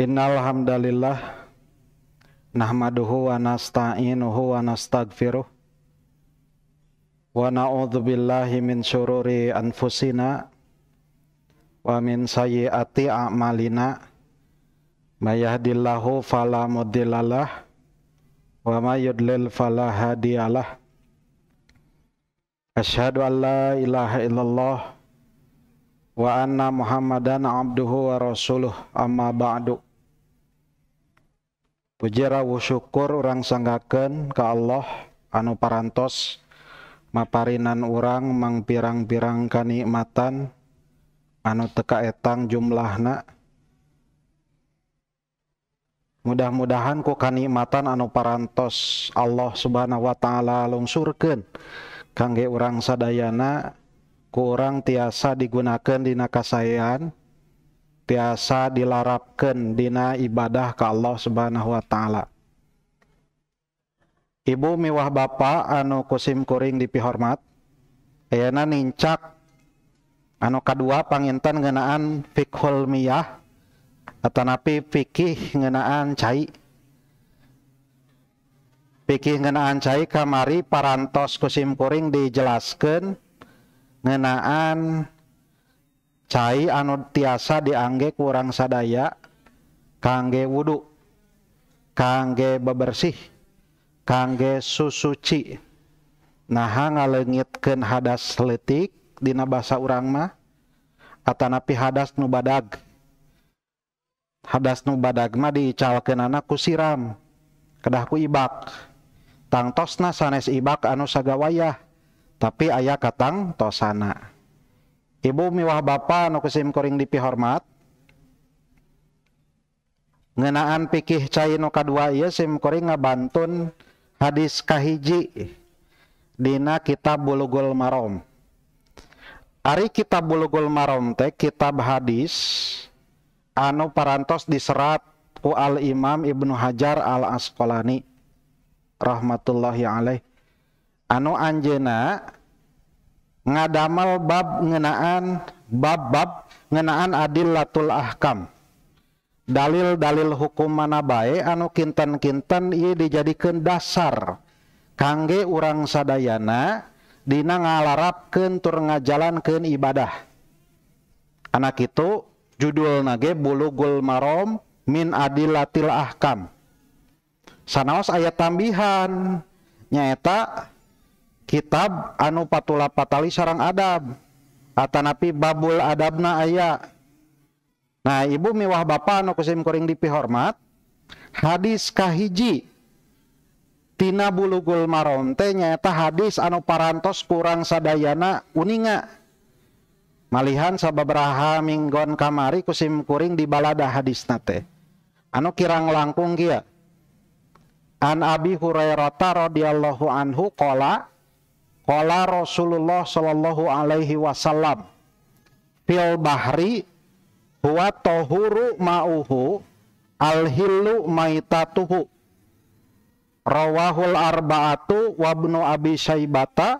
Innal hamdalillah nahmaduhu wa nasta'inuhu wa nastaghfiruh wa na'udzu billahi min syururi anfusina wa min sayyiati a'malina may yahdihillahu fala mudhillalah wa may yudlil fala hadiyalah asyhadu an la ilaha illallah wa anna muhammadan abduhu wa rasuluh amma ba'du rahwusyukur urangsanggaken ke Allah anup parantos maparinan urang mang pirang-pirang kenikmatan anu teka etang jumlah na mudah-mudahan ku kenikmatan anup parantos Allah subhanahu wa ta'ala lungsurken kang urangsadayana kurang tiasa digunakandinakasayan dan tiasa dilarapkan dina ibadah ke Allah subhanahu Wa ta'ala Ibu miwah Bapak anu kusim kuring dipihormat Ayana nincak anu kedua panginten ngenaan fikhul miyah atau napi fikih ngenaan cai fikih ngenaan cai kamari parantos kusim kuring dijelaskan ngenaan an tiasa dianggek kurang sadaya kang wudhu kangge bebersih kangge susuci naha ngalengitkan hadas seletikdina bahasa urangma kata nabi hadas nubadag hadas nubadagma dicalken anakku siram kedahku Ibak tangtossna sanes Ibak anussga wayah tapi ayah katang tosanan Ibu miwah bapa nu kusim kuring dipihormat. Ngenaan pikih cai nu kadua iya sim kuring ngabantun hadis kahiji dina kitab Bulughul marom Ari kitab Bulughul marom teh kitab hadis anu parantos diserat ku Al Imam Ibnu Hajar Al Asqalani rahmatullahi alaih. Anu anjena ngadamal bab ngenaanbabbab ngenaan Adililatullahkam dalil-dalil hukum Manabae anu Kinten- Kinten dijadikan dasar kangge urangsadayana dina ngalarap kentur nga jalanlan ke ibadah anak itu judul nage bulugullmaom min Adil Latil ahkam sanaos ayat ambihan nyaeta yang tinggal hitab anu patula paali seorang adab Atanapi babul adabna aya nah ibu miwah bapak anu kusimkuring di pihormat hadiskahhijitina bulugul marte nyata hadis anu parantos kurang Sadayana kuninga malihan sabababraha minggon kamari kusimkuring di balaada hadis nate anu kirang langkung kia anabi Hurai roddhiallahu Anhukola Kala Rasulullah Shallallahu alaihi wasallam fil bahri huwa tohuru ma'uhu alhilu maitatuhu rawahul arba'atu wabnu abi syaibata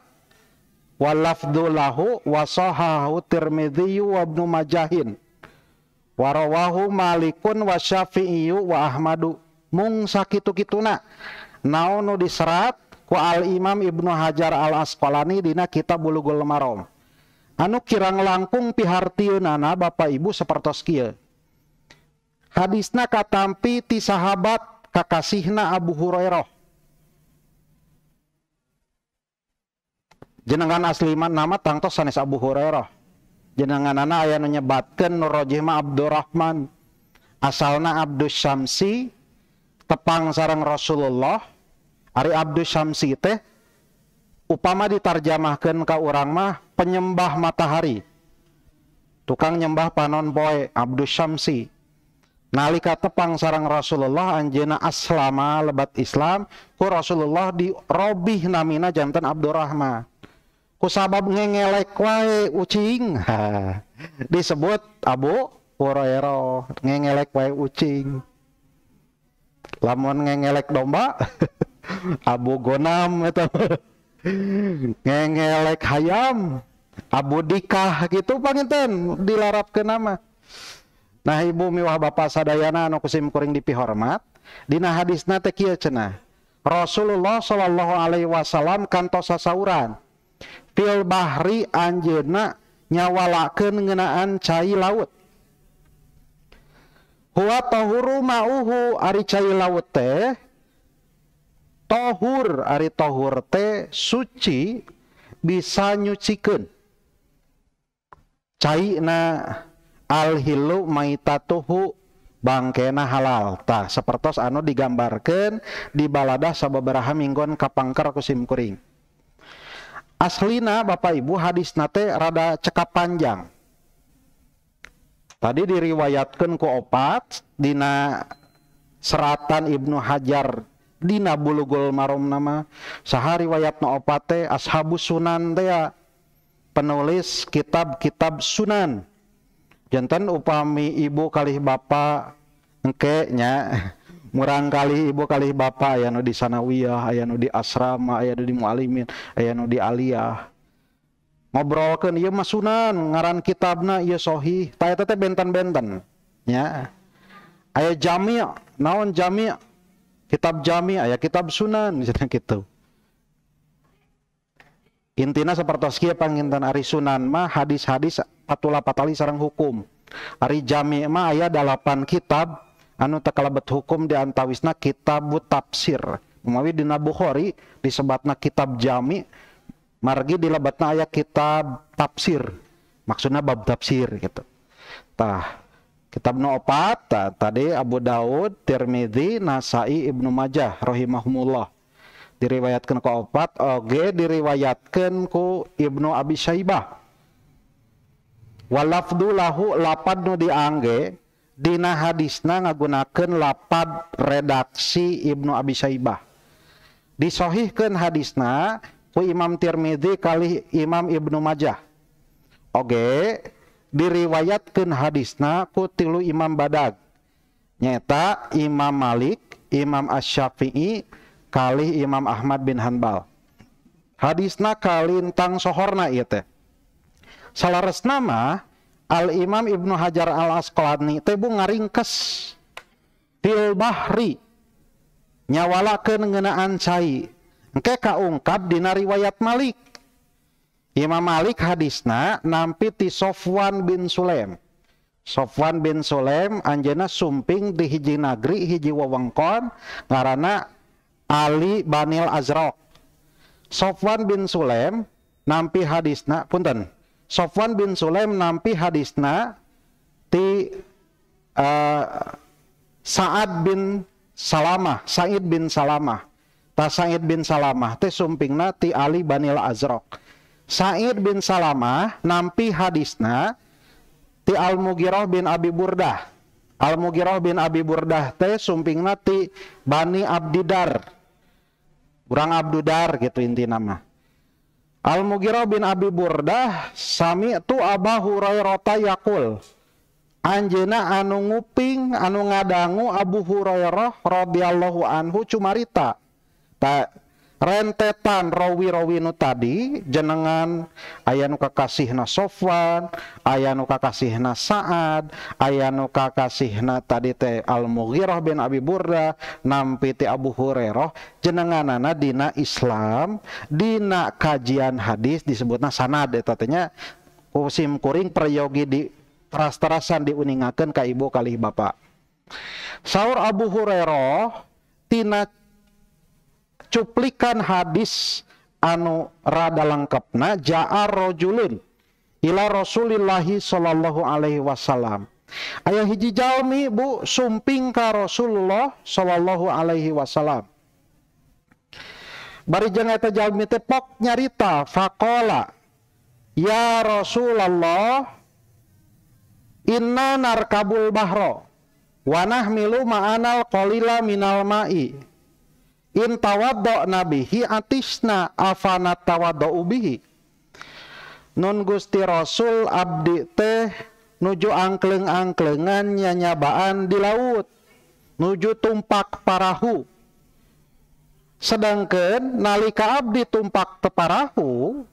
walafdulahu wasohahu wasahahu wabnu majahin warawahu malikun wa syafi'iyu wa ahmadu mung sakitu kituna naonu diserat ku al Imam Ibnu Hajar al Asqalani dina kitab Bulughul Marom, Anu kirang langkung pihartieunana Bapak Ibu sapertos kieu. Hadisna katampi ti sahabat kakasihna Abu Hurairah. Jenengan asli nama tangtos sanes Abu Hurairah. Jenengan anak ayah nyebatkan Nurrojihma Abdurrahman. Asalna Abdus Syamsi, tepang sarang Rasulullah, Ari Abdus Syamsi teh upama ditarjamahkan ke orang mah penyembah matahari tukang nyembah panon poe Abdus Syamsi nalika tepang sarang Rasulullah anjena aslama lebat Islam ku Rasulullah di robih namina jantan Abdurrahma. ku sabab ngengelek wae ucing disebut Abu Hurairah ngengelek wae ucing lamun ngengelek domba Abu Gonamngengelek hayam Abuudikah gitu bangin dilarap ke nama nahibbu miwah ba Sadayana anak kusimkuring dipihormat Dina hadits naqia cena Rasulullah Shallallahu Alaihi Wasallam kanto Sauran Pilbahri Anjina nyawalaken ngenaan ca laut mau ca laut teh hurtohurt Suci bisa nyuciken cair al Bangkena halaltapertos anu digambarkan di baladah sabberaha minggon kapangngkakusimkuring aslina Bapak Ibu hadits nate rada cekap panjang tadi diriwayatkan ku opat Dina seratan Ibnu Hajar dan Dina bulugul marom nama sahari wayatna opate ashabu sunan tea penulis kitab-kitab sunan jantan upami ibu kali bapak engke nya murang kali ibu kali bapak aya nu di sanawiyah aya nu di asrama aya nu di mualimin aya nu di aliyah ngobrolkan iya mas sunan ngaran kitabna iya sohi tayata teh benten-benten ya ayah jami' naon jami' kitab jami ayat kitab sunan misalnya gitu intinya seperti sekian pangintan ari sunan mah hadis-hadis patula patali sarang hukum ari jami mah ayat delapan kitab anu tekalebet hukum di antawisna kitab tafsir Umawi di Bukhari disebatna kitab jami margi di lebatna aya kitab tafsir maksudnya bab tafsir gitu tah kitab nu opata tadi Abu Daudtirmedi nasai Ibnu Majah rohhiimaumullah diriwayatkan ke opatge diriwayatkanku Ibnu Abisibbawalalah lapat dige Di hadisna ngagunaken lapat redaksi Ibnu Abisaibah disohikan hadisna ku Imamtirmedi kali Imam Ibnu Majah oke diriwayatatkan hadisna put lu Imam Badak nyata Imam Malik Imam asyafi'i kali Imam Ahmad bin Hanbal hadisna kaintang sohorna salas nama al-imam Ibnu Hajar alas te ngakeshri nyawalakengenaan eke ka ungkapdina riwayat Malik Imam Malik hadisna nampi ti Sofwan bin Sulaim. Sofwan bin Sulaim anjena sumping di hiji nagri hiji wewengkon ngarana Ali Banil Azrok. Sofwan bin Sulaim nampi hadisna punten. Sofwan bin Sulaim nampi hadisna ti uh, Sa'ad bin Salamah, Sa'id bin Salamah. Ta Sa'id bin Salamah teh sumpingna ti Ali Banil Azrok. Saidair bin Salamah nampi hadisnah ti al Mughirah bin Abi Burdah al Mughirah bin Abi Burdah teh sumpingti Bani Abdidar kurang Abdudar gitu inti nama al Mughirah bin Abi Burdah Sami itu Abah Huroyirota yakul Anjina anu nguping anu ngadangu Abu Hurorahrobibiyallahu Anhu cumaita tak rentetanro Wirowinu tadi jenengan ayayanuka Kah nas sofan ayayanuka Kaih nas saat ayayanuka Kahna tadi T al Mughirah bin Abiburda Nam Abu Hurero jengan nana Dina Islam Dina kajian hadis disebut nas sanaade tetenya kusimkuring priyogi di rastraasan diuningakan Ka Ibu kali Bapakpak Saur Abu Hurero Tina kita cuplikan hadis anu rada lengkapna ja'ar rojulun ila rasulillahi sallallahu alaihi wasallam ayah hiji jalmi bu sumping ka rasulullah sallallahu alaihi wasallam bari jeung eta jalmi tepok nyarita faqala ya rasulullah inna narkabul bahro wanah milu ma'anal kolila minal ma'i tawa nabina non Gusti rasul Abdi teh nujuangkleng-angklengannya nyabaan di laut nujutumpak parahu sedangkan nalika Abditumpak teparahu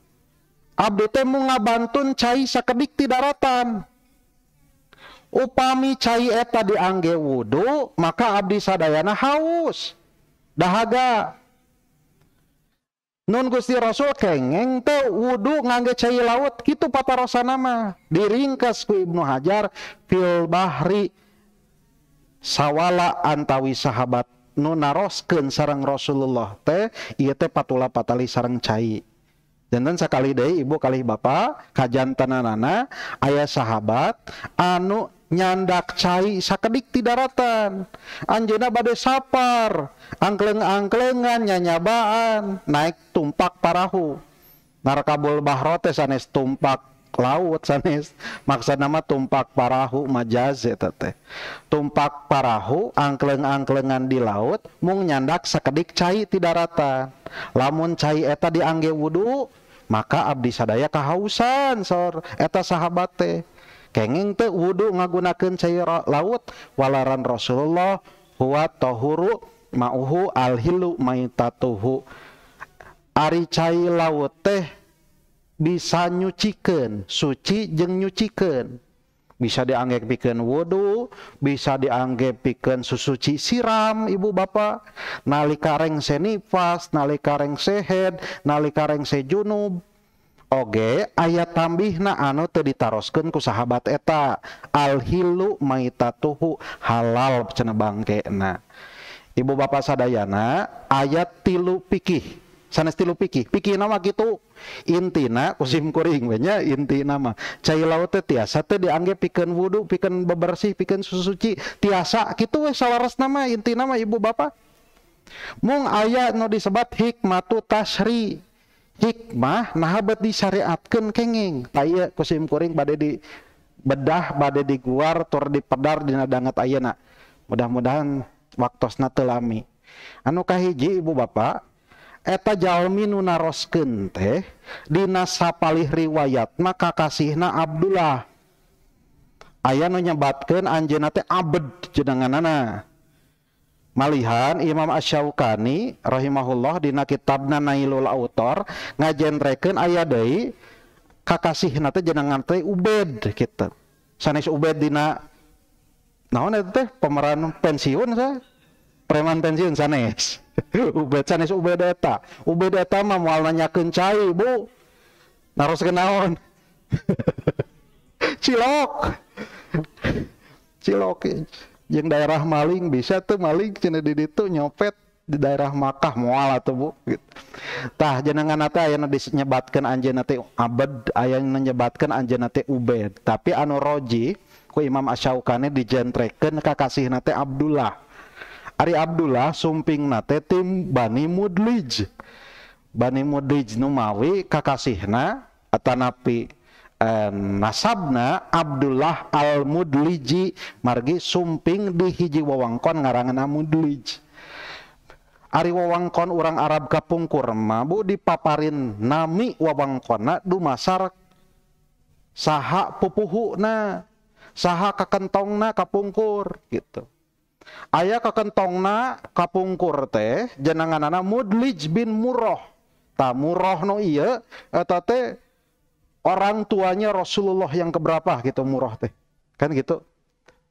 Abdi Teu ngabantun caisa kebikti daratan upami ca eta diangge wudhu maka Abdi saddayana haus dahaga Nun Gusti Rasul kengeng teh wudhu ngangge cai laut gitu rasa nama diringkas ku Ibnu Hajar fil bahri sawala antawi sahabat nu naroskeun sareng Rasulullah teh iya teh patula patali sarang cai jantan sekali deh ibu kali bapak kajantananana ayah sahabat anu nyandak cai sakedik tidak daratan, anjena bade sapar angkleng-angklengan nyanyabaan naik tumpak parahu narkabul bahrote sanes tumpak laut sanes maksa nama tumpak parahu majaze tete tumpak parahu angkleng-angklengan di laut mung nyandak sakedik cai tidak daratan, lamun cai eta diangge wudhu maka abdi sadaya kahausan sor eta sahabate wudhu ngagunaken saya laut walaran Rasulullah maurica laut teh bisa nyucikan suci je nyucikan bisa dianggap pi bikin wudhu bisa diggep piken Suci siram Ibu bapak nalikareng senifa nalikareng sehe nalikareng sejun Oge ayat tambihna anu teu ditaroskeun ku sahabat eta alhilu maitatuhu halal cenah bangkena Ibu bapak sadayana ayat tilu pikih sanes tilu pikih pikih nama gitu intina kusim kuring we inti nama cai laut teh tiasa teh dianggap pikeun wudu pikeun bebersih pikeun susuci tiasa kitu we salaras nama inti nama ibu bapak mung ayat no disebat hikmatu tasri Hikmah nahab disariatkenkenging ta kusimkuring bad di bedah bade di guartor dipedar di nadadanggat ayana mudah-mudahan waktu natelami Ankah hiji ibu ba etajalmin naroskendinasa palih riwayat maka kasih na Abdullah aya nyabatken anj na abad jenngan nana. malihan Imam Asyaukani rahimahullah dina kitabna Nailul Autor ngajen aya deui kakasih nate jenengan teh Ubed kita Sanes Ubed dina naon eta teh pemeran pensiun saya preman pensiun sanes. Ubed sanes Ubed eta. Ubed eta mah moal nanyakeun cai, Bu. Naros kenaon? Cilok. Cilok. daerah maling bisa tuh maling itu nyopet di daerah makakah mualah tubuhtah jennengan nate aya menyebabkan Anj abad aya yang menyebatkan Anjanate U tapi anu Roji ku Imam asyaukane di dijereken Kakasih Na Abdullah Ari Abdullah Suping nate tim Bani mud Bani mu Numawi Kakasihna Atanapi nasabna Abdullah al-Mudliji margi sumping di hiji wewengkon ngarangan Mudlij. Ari wewengkon orang Arab kapungkur mah bu dipaparin nami wewengkonna dumasar saha pupuhuna saha kakentongna kapungkur gitu. Ayah kakentongna kapungkur teh jenenganana Mudlij bin Murrah. Ta Murrah no iya eta teh orang tuanya Rasulullah yang keberapa gitu murah teh kan gitu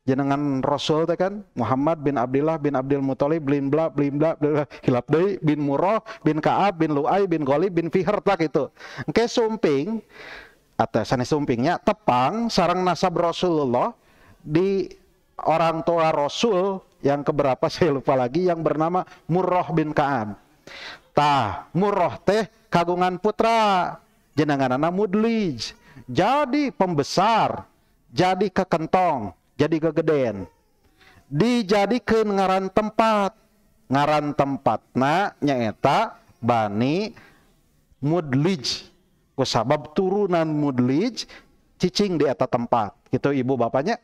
jenengan Rasul teh kan Muhammad bin Abdullah bin Abdul Muthalib bin bla bin bla hilap deui bin Murrah bin Ka'ab bin Lu'ay bin Ghalib bin Fihr tak gitu engke sumping atas sana sumpingnya tepang sarang nasab Rasulullah di orang tua Rasul yang keberapa saya lupa lagi yang bernama Murrah bin Ka'ab tah Murrah teh kagungan putra jenenganana mudlij jadi pembesar jadi kekentong jadi kegeden dijadikan ngaran tempat ngaran tempat nah nyeta bani mudlij kusabab turunan mudlij cicing di atas tempat gitu ibu bapaknya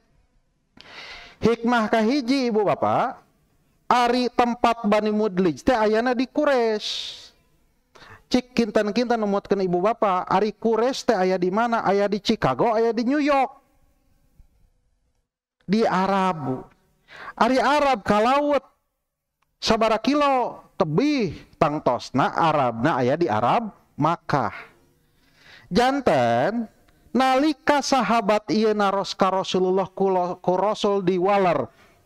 hikmah kahiji ibu bapak Ari tempat Bani Mudlij teh ayana di Quraisy cik kintan-kintan memuatkan ibu bapa. ari kures teh ayah di mana? Ayah di Chicago, ayah di New York. Di Arab. Ari Arab kalauet sabara kilo tebih tangtosna Arabna ayah di Arab Makkah. Janten nalika sahabat iya naros ka Rasulullah ku Rasul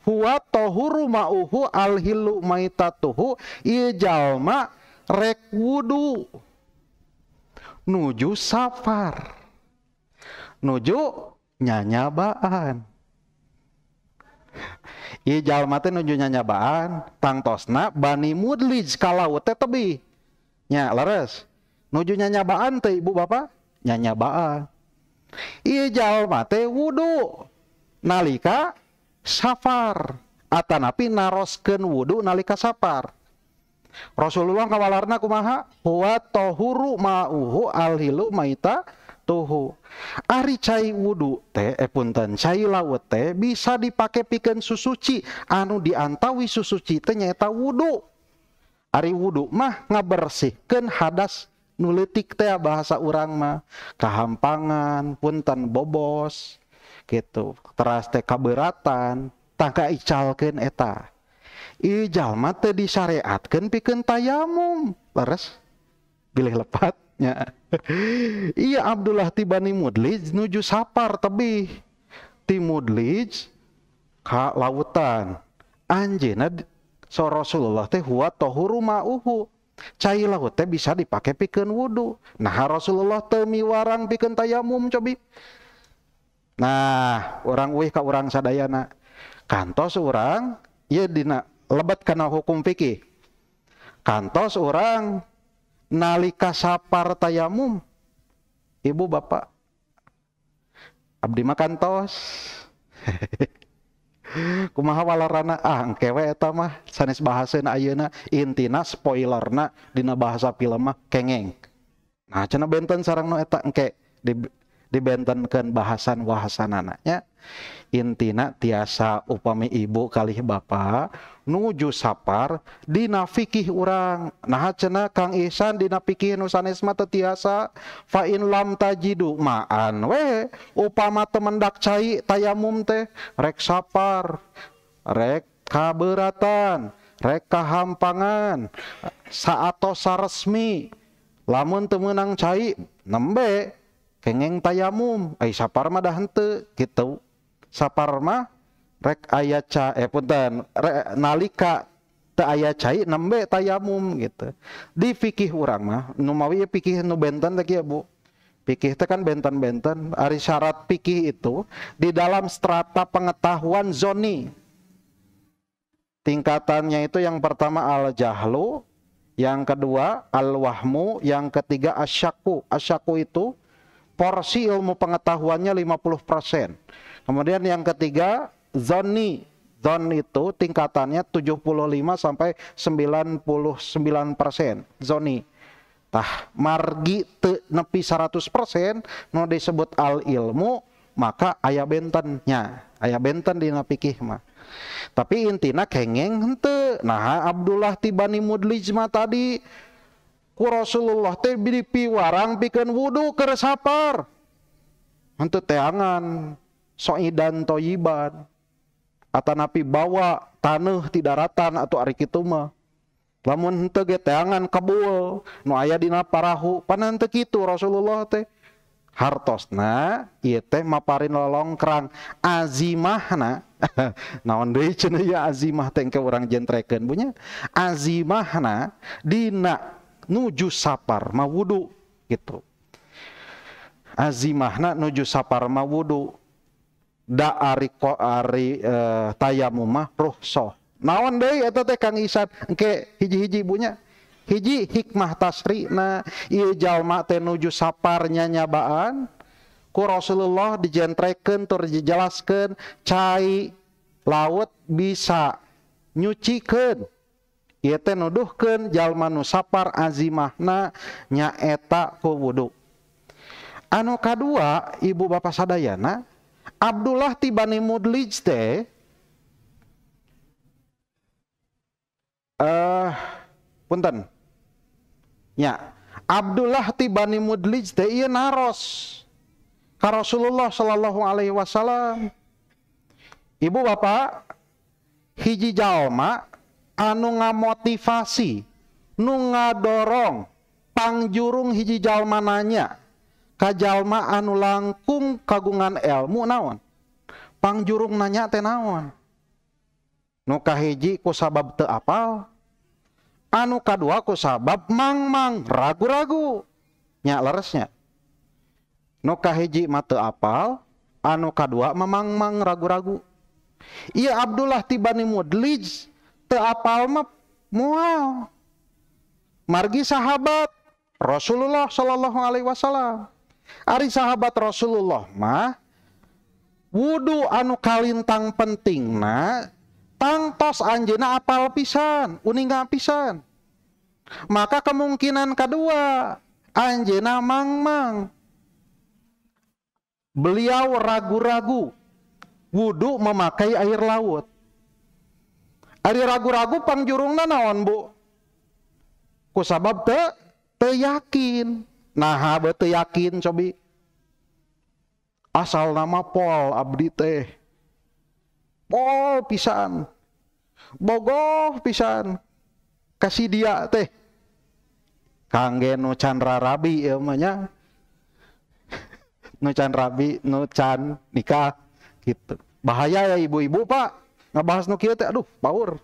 huwa tohuru ma'uhu alhilu maitatuhu iya jalma' rek wudu nuju safar nuju nyanyabaan Ieu jalma teh nuju nyanyabaan tangtosna bani mudlij kalau laut teh tebi nya leres nuju nyanyabaan teh ibu bapak nyanyabaan iya jalan mati wudu nalika safar atanapi narosken wudu nalika safar Rasulullah kawalarna kumaha huwa tohuru ma'uhu alhilu maita tuhu Ari cai wudu teh punten cai laut teh bisa dipake pikeun susuci anu diantawi susuci teh nyaeta wudhu Ari wudu mah ken hadas nuletik teh ah bahasa urang mah kehampangan, punten bobos gitu teras teh kaberatan tangka ichalken eta Ijalma teu disyariatkeun pikeun tayamum. Leres. Bilih lepatnya. iya Abdullah tibani mudlij nuju sapar tebih. Ti mudlij ka lautan. Anjeuna so Rasulullah teh huwa tohuru ma'uhu. Cai laut teh bisa dipakai pikeun wudu. Nah Rasulullah teu miwarang pikeun tayamum cobi. Nah, orang uih ka orang sadayana. Kantos seorang, ya dina lebet karena hukum fikih kantos orang nalika sapar tayamum ibu bapak abdi mah kantos kumaha walarana ah engkewe eta mah sanes bahaseuna ayeuna intina spoilerna dina bahasa film mah kengeng nah cenah benten sarang nu eta engke di dibentenkeun bahasan wahasan anaknya intina tiasa upami ibu kalih bapak nuju sapar dinafikiki urang naa cenak kang issan dinfikiki nusanisme tetasa fa lamtajji maan we upama atau mendak cair tayamum teh rek sapar re kabraatan reka hampangan saat sa resmi lamun menang cair nembe kengeng tayam mum saparte gitu sapar mah? rek ayah cah eh punten rek nalika te ayah cai nembe tayamum gitu di fikih orang mah numawi ya fikih nu benten ya Bu fikih itu kan benten-benten. Ari syarat fikih itu di dalam strata pengetahuan zoni. Tingkatannya itu yang pertama al-jahlu, yang kedua al-wahmu, yang ketiga asyaku. Asyaku itu porsi ilmu pengetahuannya 50%. Kemudian yang ketiga zoni zon itu tingkatannya 75 sampai 99 persen zoni tah margi te nepi 100 persen no disebut al ilmu maka ayah bentennya ayah benten di napikih mah tapi intinya kengeng hente nah Abdullah tibani mudlijma tadi ku Rasulullah teh bidi piwarang bikin wudu keresapar. sapar hente teangan soidan toyiban napi bawa tanah tidak ratan atau arikituma, mah lamun henteu ge teangan kabul nu aya dina parahu panan teu kitu Rasulullah teh hartosna ieu teh maparin lolongkrang azimahna naon deui cenah ya azimah teh engke urang jentrekeun bunya azimahna dina nuju sapar mawudu gitu azimahna nuju sapar mawudu. wudu da ari ko ari uh, eh, tayamumah ruhsoh naon deui eta teh Kang Isan engke hiji-hiji ibunya hiji hikmah tasri na ieu jalma teh nuju saparnya nyabaan ku Rasulullah dijentrekeun tur dijelaskeun cai laut bisa nyucikeun ieu teh nuduhkeun jalma nu sapar azimahna nyaeta ku wudu anu kadua ibu bapak sadayana Abdullah Tibani Mudlijde uh, punten ya Abdullah Tibani teh iya naros ka Rasulullah sallallahu alaihi wasallam Ibu Bapak hiji jalma anu ngamotivasi nu ngadorong pangjurung hiji jalma nanya kajallma anu langkung kagungan elmu naon pangjurung nanya teh naon nu kahiji ku sabab teu apal anu kadua ku sabab mang mang ragu-ragu nya leresnya nu kahiji mah teu apal anu kadua mang ragu-ragu Iya Abdullah tiba ni mudlij teu apal mah mual margi sahabat Rasulullah Shallallahu alaihi wasallam Ari sahabat Rasulullah mah wudhu anu kalintang penting na, tangtos anjena apal pisan uninga pisan maka kemungkinan kedua anjena mang-mang beliau ragu-ragu wudhu memakai air laut Ari ragu-ragu pangjurungna naon bu kusabab te, te yakin nah betul yakin cobi asal nama Pol Abdi teh Pol pisan Bogoh pisan kasih dia teh kangge nu Chandra Rabi ya namanya nu Chandra Rabi nu Chan nikah gitu bahaya ya ibu-ibu pak ngebahas nu kieu teh aduh baur.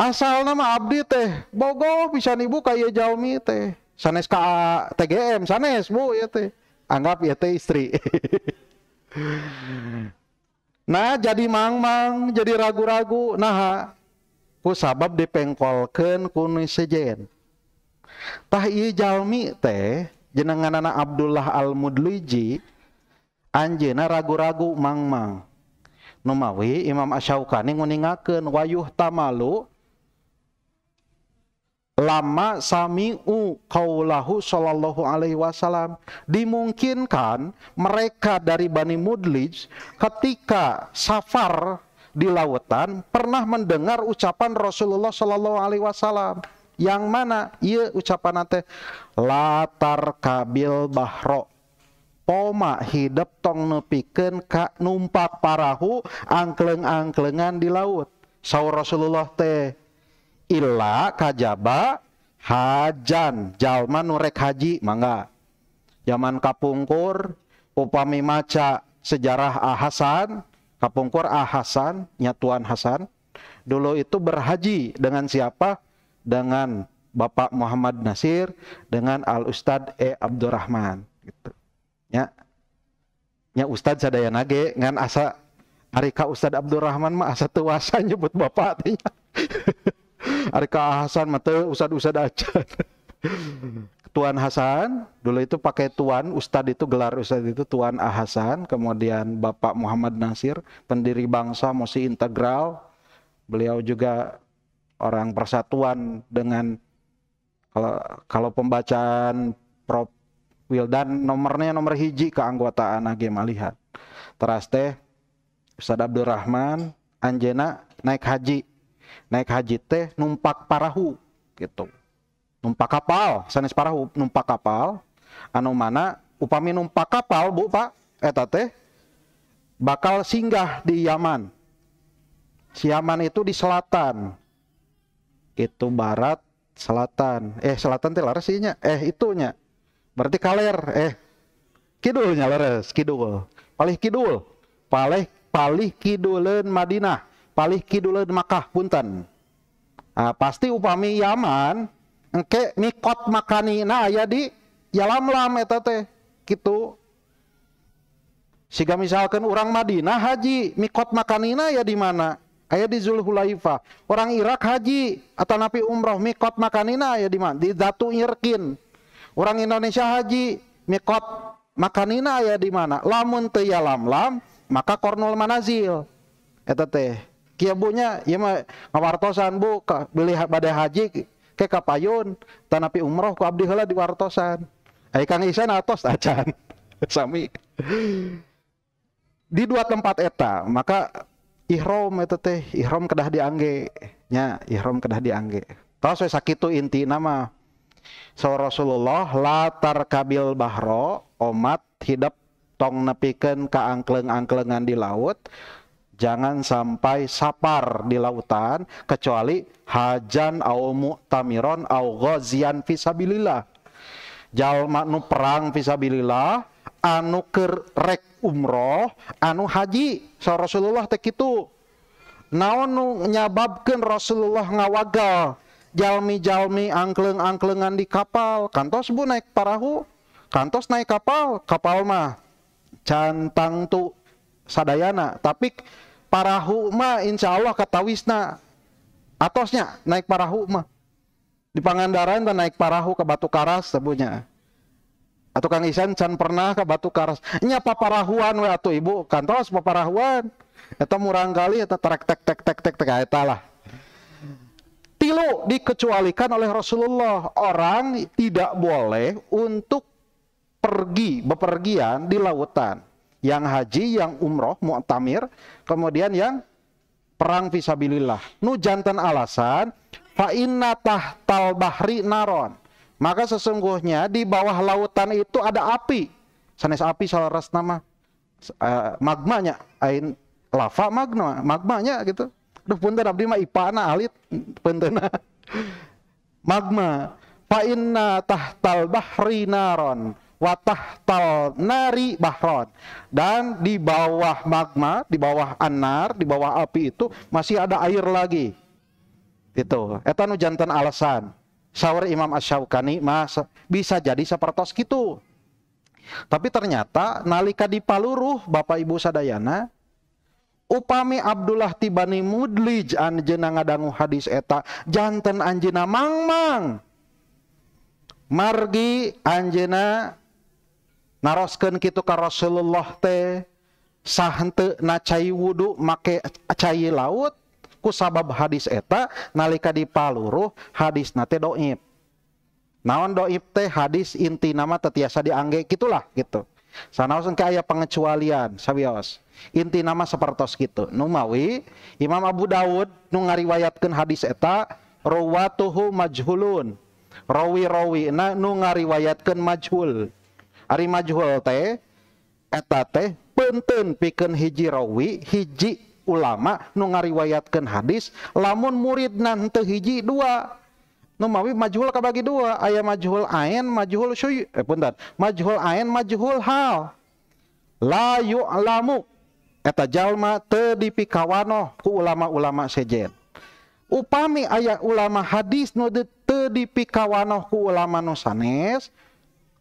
asal nama abdi teh bogoh pisan ibu kaya jauh teh sanes ka TGM sanes bu ya teh anggap ya teh istri nah jadi mang-mang jadi ragu-ragu nah ku sabab dipengkolkan ku sejen tah iya jalmi teh jenengan anak Abdullah al Mudliji anjena ragu-ragu mang-mang Numawi Imam Asyaukani nguningakeun wayuh tamalu lama sami'u kaulahu sallallahu alaihi wasallam dimungkinkan mereka dari Bani Mudlij ketika safar di lautan pernah mendengar ucapan Rasulullah sallallahu alaihi wasallam yang mana ia ucapan nanti latar kabil bahro poma hidup tong nepiken ka numpak parahu angkleng angklengan di laut saur Rasulullah teh illa kajaba hajan jalma nurek haji mangga zaman kapungkur upami maca sejarah ahasan kapungkur ahasan nyatuan hasan dulu itu berhaji dengan siapa dengan Bapak Muhammad Nasir dengan Al Ustad E Abdurrahman gitu ya Ya Ustad sadaya nage ngan asa Arika Ustad Abdurrahman mah asa tuasa nyebut bapak tanya Kak Hasan mata Ustadz Ustadz aja. Tuan Hasan, dulu itu pakai Tuan, Ustadz itu gelar Ustadz itu Tuan Ah Hasan, kemudian Bapak Muhammad Nasir, pendiri bangsa Mosi Integral, beliau juga orang persatuan dengan kalau kalau pembacaan Prof Wildan nomornya nomor hiji keanggotaan AG melihat. Teras teh Ustadz Rahman Anjena naik haji naik haji teh numpak parahu gitu numpak kapal sanes parahu numpak kapal anu mana upami numpak kapal bu pak eta teh bakal singgah di Yaman si Yaman itu di selatan itu barat selatan eh selatan teh laras inya eh itunya berarti kaler eh kidulnya laras kidul palih kidul paling palih kidulen Madinah palih kidul Makkah punten. Nah, pasti upami Yaman engke mikot makani nah aya di Yalamlam eta teh gitu. Siga misalkan orang Madinah haji mikot makanina ya di mana? Aya di Orang Irak haji atau napi umroh mikot makanina ya di mana? Di Datu Irkin. Orang Indonesia haji mikot makanina ya di mana? Lamun teu ya lam maka kornul manazil. Eta teh kia bunya ieu iya mah ngawartosan bu ka beli badai haji ke kapayun tanapi umroh ku abdi heula diwartosan ai Kang Isan atos acan sami di dua tempat eta maka ihrom eta teh ihrom kedah diangge nya ihrom kedah diangge Tahu saya sakitu inti nama so Rasulullah latar kabil bahro omat hidap tong nepiken ka angkleng-angklengan di laut jangan sampai sapar di lautan kecuali hajan au mu'tamiron au ghazian fisabilillah jalma nu perang fisabilillah anu ker rek umroh anu haji so Rasulullah teh kitu naon nu nyababkeun Rasulullah ngawagal jalmi-jalmi angkleng-angklengan di kapal kantos bu naik parahu kantos naik kapal kapal mah cantang tu sadayana tapi parahu ma insya Allah kata Wisna atosnya naik parahu mah di Pangandaran dan naik parahu ke Batu Karas sebutnya atau Kang Isan can pernah ke Batu Karas nyapa parahuan we atau ibu kantos paparahuan Itu murang kali itu terak tek tek tek tek tek lah tilu dikecualikan oleh Rasulullah orang tidak boleh untuk pergi bepergian di lautan yang haji, yang umroh, mu'tamir, kemudian yang perang visabilillah. Nu jantan alasan, fa'inna tahtal bahri naron. Maka sesungguhnya di bawah lautan itu ada api. Sanes api ras nama uh, eh, magmanya, ain lava magma, magmanya gitu. Duh punten abdi mah ipana alit punten. Magma fa'inna inna tahtal bahri naron watah tal nari bahron dan di bawah magma di bawah anar di bawah api itu masih ada air lagi itu etanu jantan alasan sawer Imam Asyaukani mas bisa jadi seperti itu, tapi ternyata nalika di paluruh Bapak Ibu Sadayana upami Abdullah tibani mudlij anjena ngadangu hadis eta jantan anjena mang margi anjena naroskan gitu ke Rasulullah teh sahante nacai wudu make cai laut ku sabab hadis eta nalika dipaluruh hadis nate doib naon doib teh hadis inti nama tetiasa diangge gitulah gitu sanaos engke aya pengecualian sabios inti nama sepertos gitu numawi Imam Abu Dawud nu ngariwayatkeun hadis eta rawatuhu majhulun rawi rawi na nu ngariwayatkeun majhul mahul teheta teh penten pi hiji Rowi hiji ulama nu ngariwayatkan hadis lamun murid nanti hijji duamawi majuhul bagi dua aya majuhul aya majuhulyu pun eh, mahul aya majuhul hal layumueta jalma teikawannoku ulama-ulama sejen upami ayaah ulama hadis nu te dipikawannoku ulama nusanes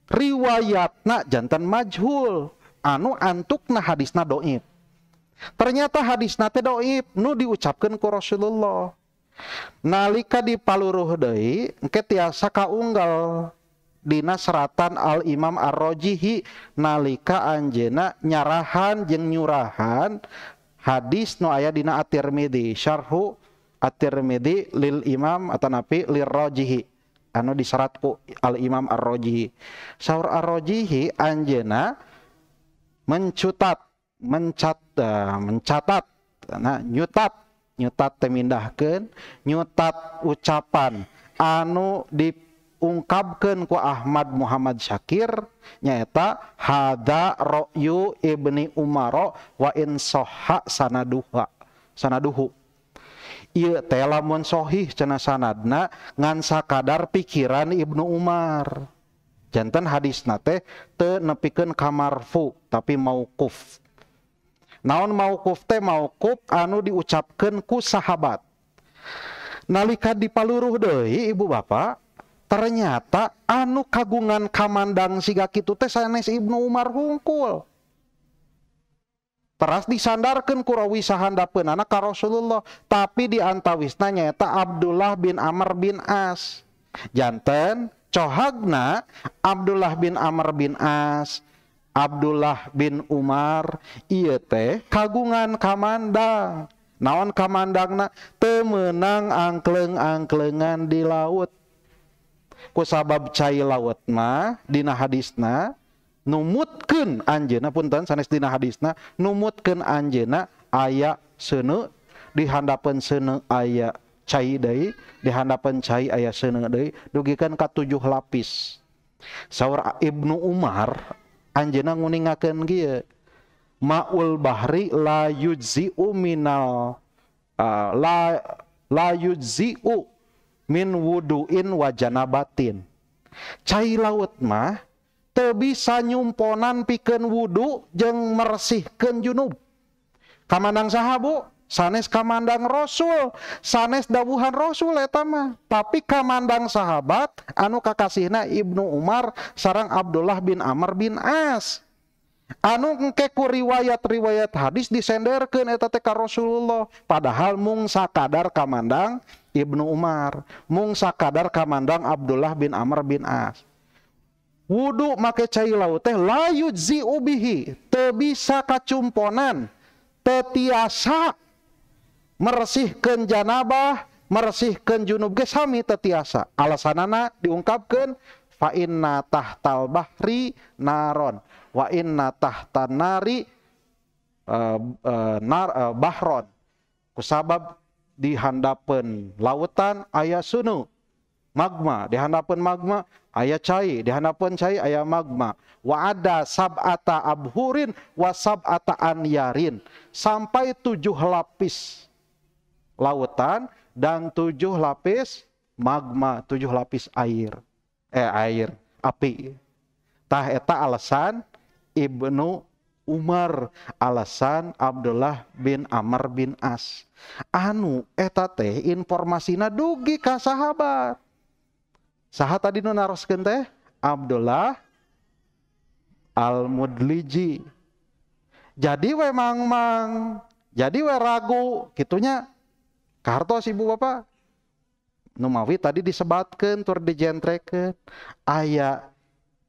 riwayatna jantan majhul anu antukna hadisna doib ternyata hadisna teh doib nu diucapkan ku Rasulullah nalika di paluruh deui engke tiasa kaunggal dina seratan al Imam ar nalika anjena nyarahan jeng nyurahan hadis nu aya dina At-Tirmidzi syarhu At-Tirmidzi lil Imam atau napi lir Rajihi anu di ku Al Imam Ar-Rajihi. Sahur ar rojihi anjena mencutat, mencat, mencatat, nah, nyutat, nyutat temindahkan, nyutat ucapan anu diungkapkan ku Ahmad Muhammad Syakir nyata hada ro'yu ibni umaro wa in soha sanaduha sanaduhu Iya teh sohih cenah sanadna ngan sakadar pikiran Ibnu Umar. Jantan hadis nate te nepikeun kamarfu marfu tapi mauquf. Naon mauquf mau kuf, anu diucapkan ku sahabat. Nalika dipaluruh deui Ibu Bapak, ternyata anu kagungan kamandang siga kitu teh sanes Ibnu Umar hungkul. kera disandarkan kurawisahanda pun anak karo Rasulullah tapi anta wissnanyata Abdullah bin Amr bin Asjantan cohagna Abdullah bin Amar bin As Abdullah bin Umar IT kagungan kamanda nawan kamandana temenang angkleng-angklengan di laut ku sabab cair lautetna Di hadisnah nummut Anna puntan sanestina hadis na nummutken Anjena aya sene dihandapan seneng aya cairida diapan cair ayat seneng dukan kuh lapis Sau Ibnu Umar Annaing mahrial wduin wajana batin cair lautmah te bisa nyumponan piken wudhu jeng mersihkan junub kamanang sahabu sanes kamandang rasul sanes dawuhan rasul eta mah tapi kamandang sahabat anu kakasihna Ibnu Umar sarang Abdullah bin Amr bin As anu engke ku riwayat-riwayat hadis disenderkeun eta teh ka Rasulullah padahal mung sakadar kamandang Ibnu Umar mung sakadar kamandang Abdullah bin Amr bin As wudhu make cai laut teh layut zi ubihi te bisa kacumponan te tiasa meresihkan janabah meresihkan junub ge sami te tiasa alasanana diungkapkan fa inna tahtal bahri naron wa inna tahtan nari uh, uh, nar, uh, bahron kusabab dihandapen lautan ayah sunu magma pun magma ayah cai pun cai ayah magma wa ada sab'ata abhurin wa sab'ata anyarin sampai tujuh lapis lautan dan tujuh lapis magma tujuh lapis air eh air api tah eta alasan Ibnu Umar alasan Abdullah bin Amr bin As anu etate teh informasina dugi ka sahabat Saha tadi nu naroskeun teh? Abdullah Al-Mudliji. Jadi we mang mang, jadi we ragu kitunya. Kartos ibu bapak. Numawi tadi disebatkan tur dijentrekeun aya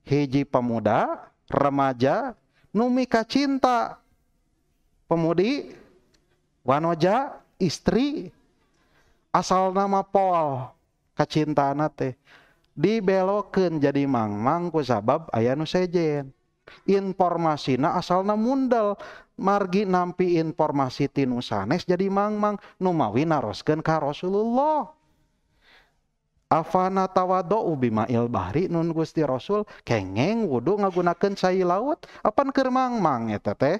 hiji pemuda remaja numika cinta pemudi wanoja istri asal nama Paul kacintaan teh Dibelokkan jadi mangmang ku sabab aya nu sejen informasina asalna mundal margi nampi informasi ti sanes jadi mangmang nu mawi naroskeun ka Rasulullah Afana bima il bahri nun gusti rasul kengeng wudu ngagunakan cai laut apan keur mangmang eta teh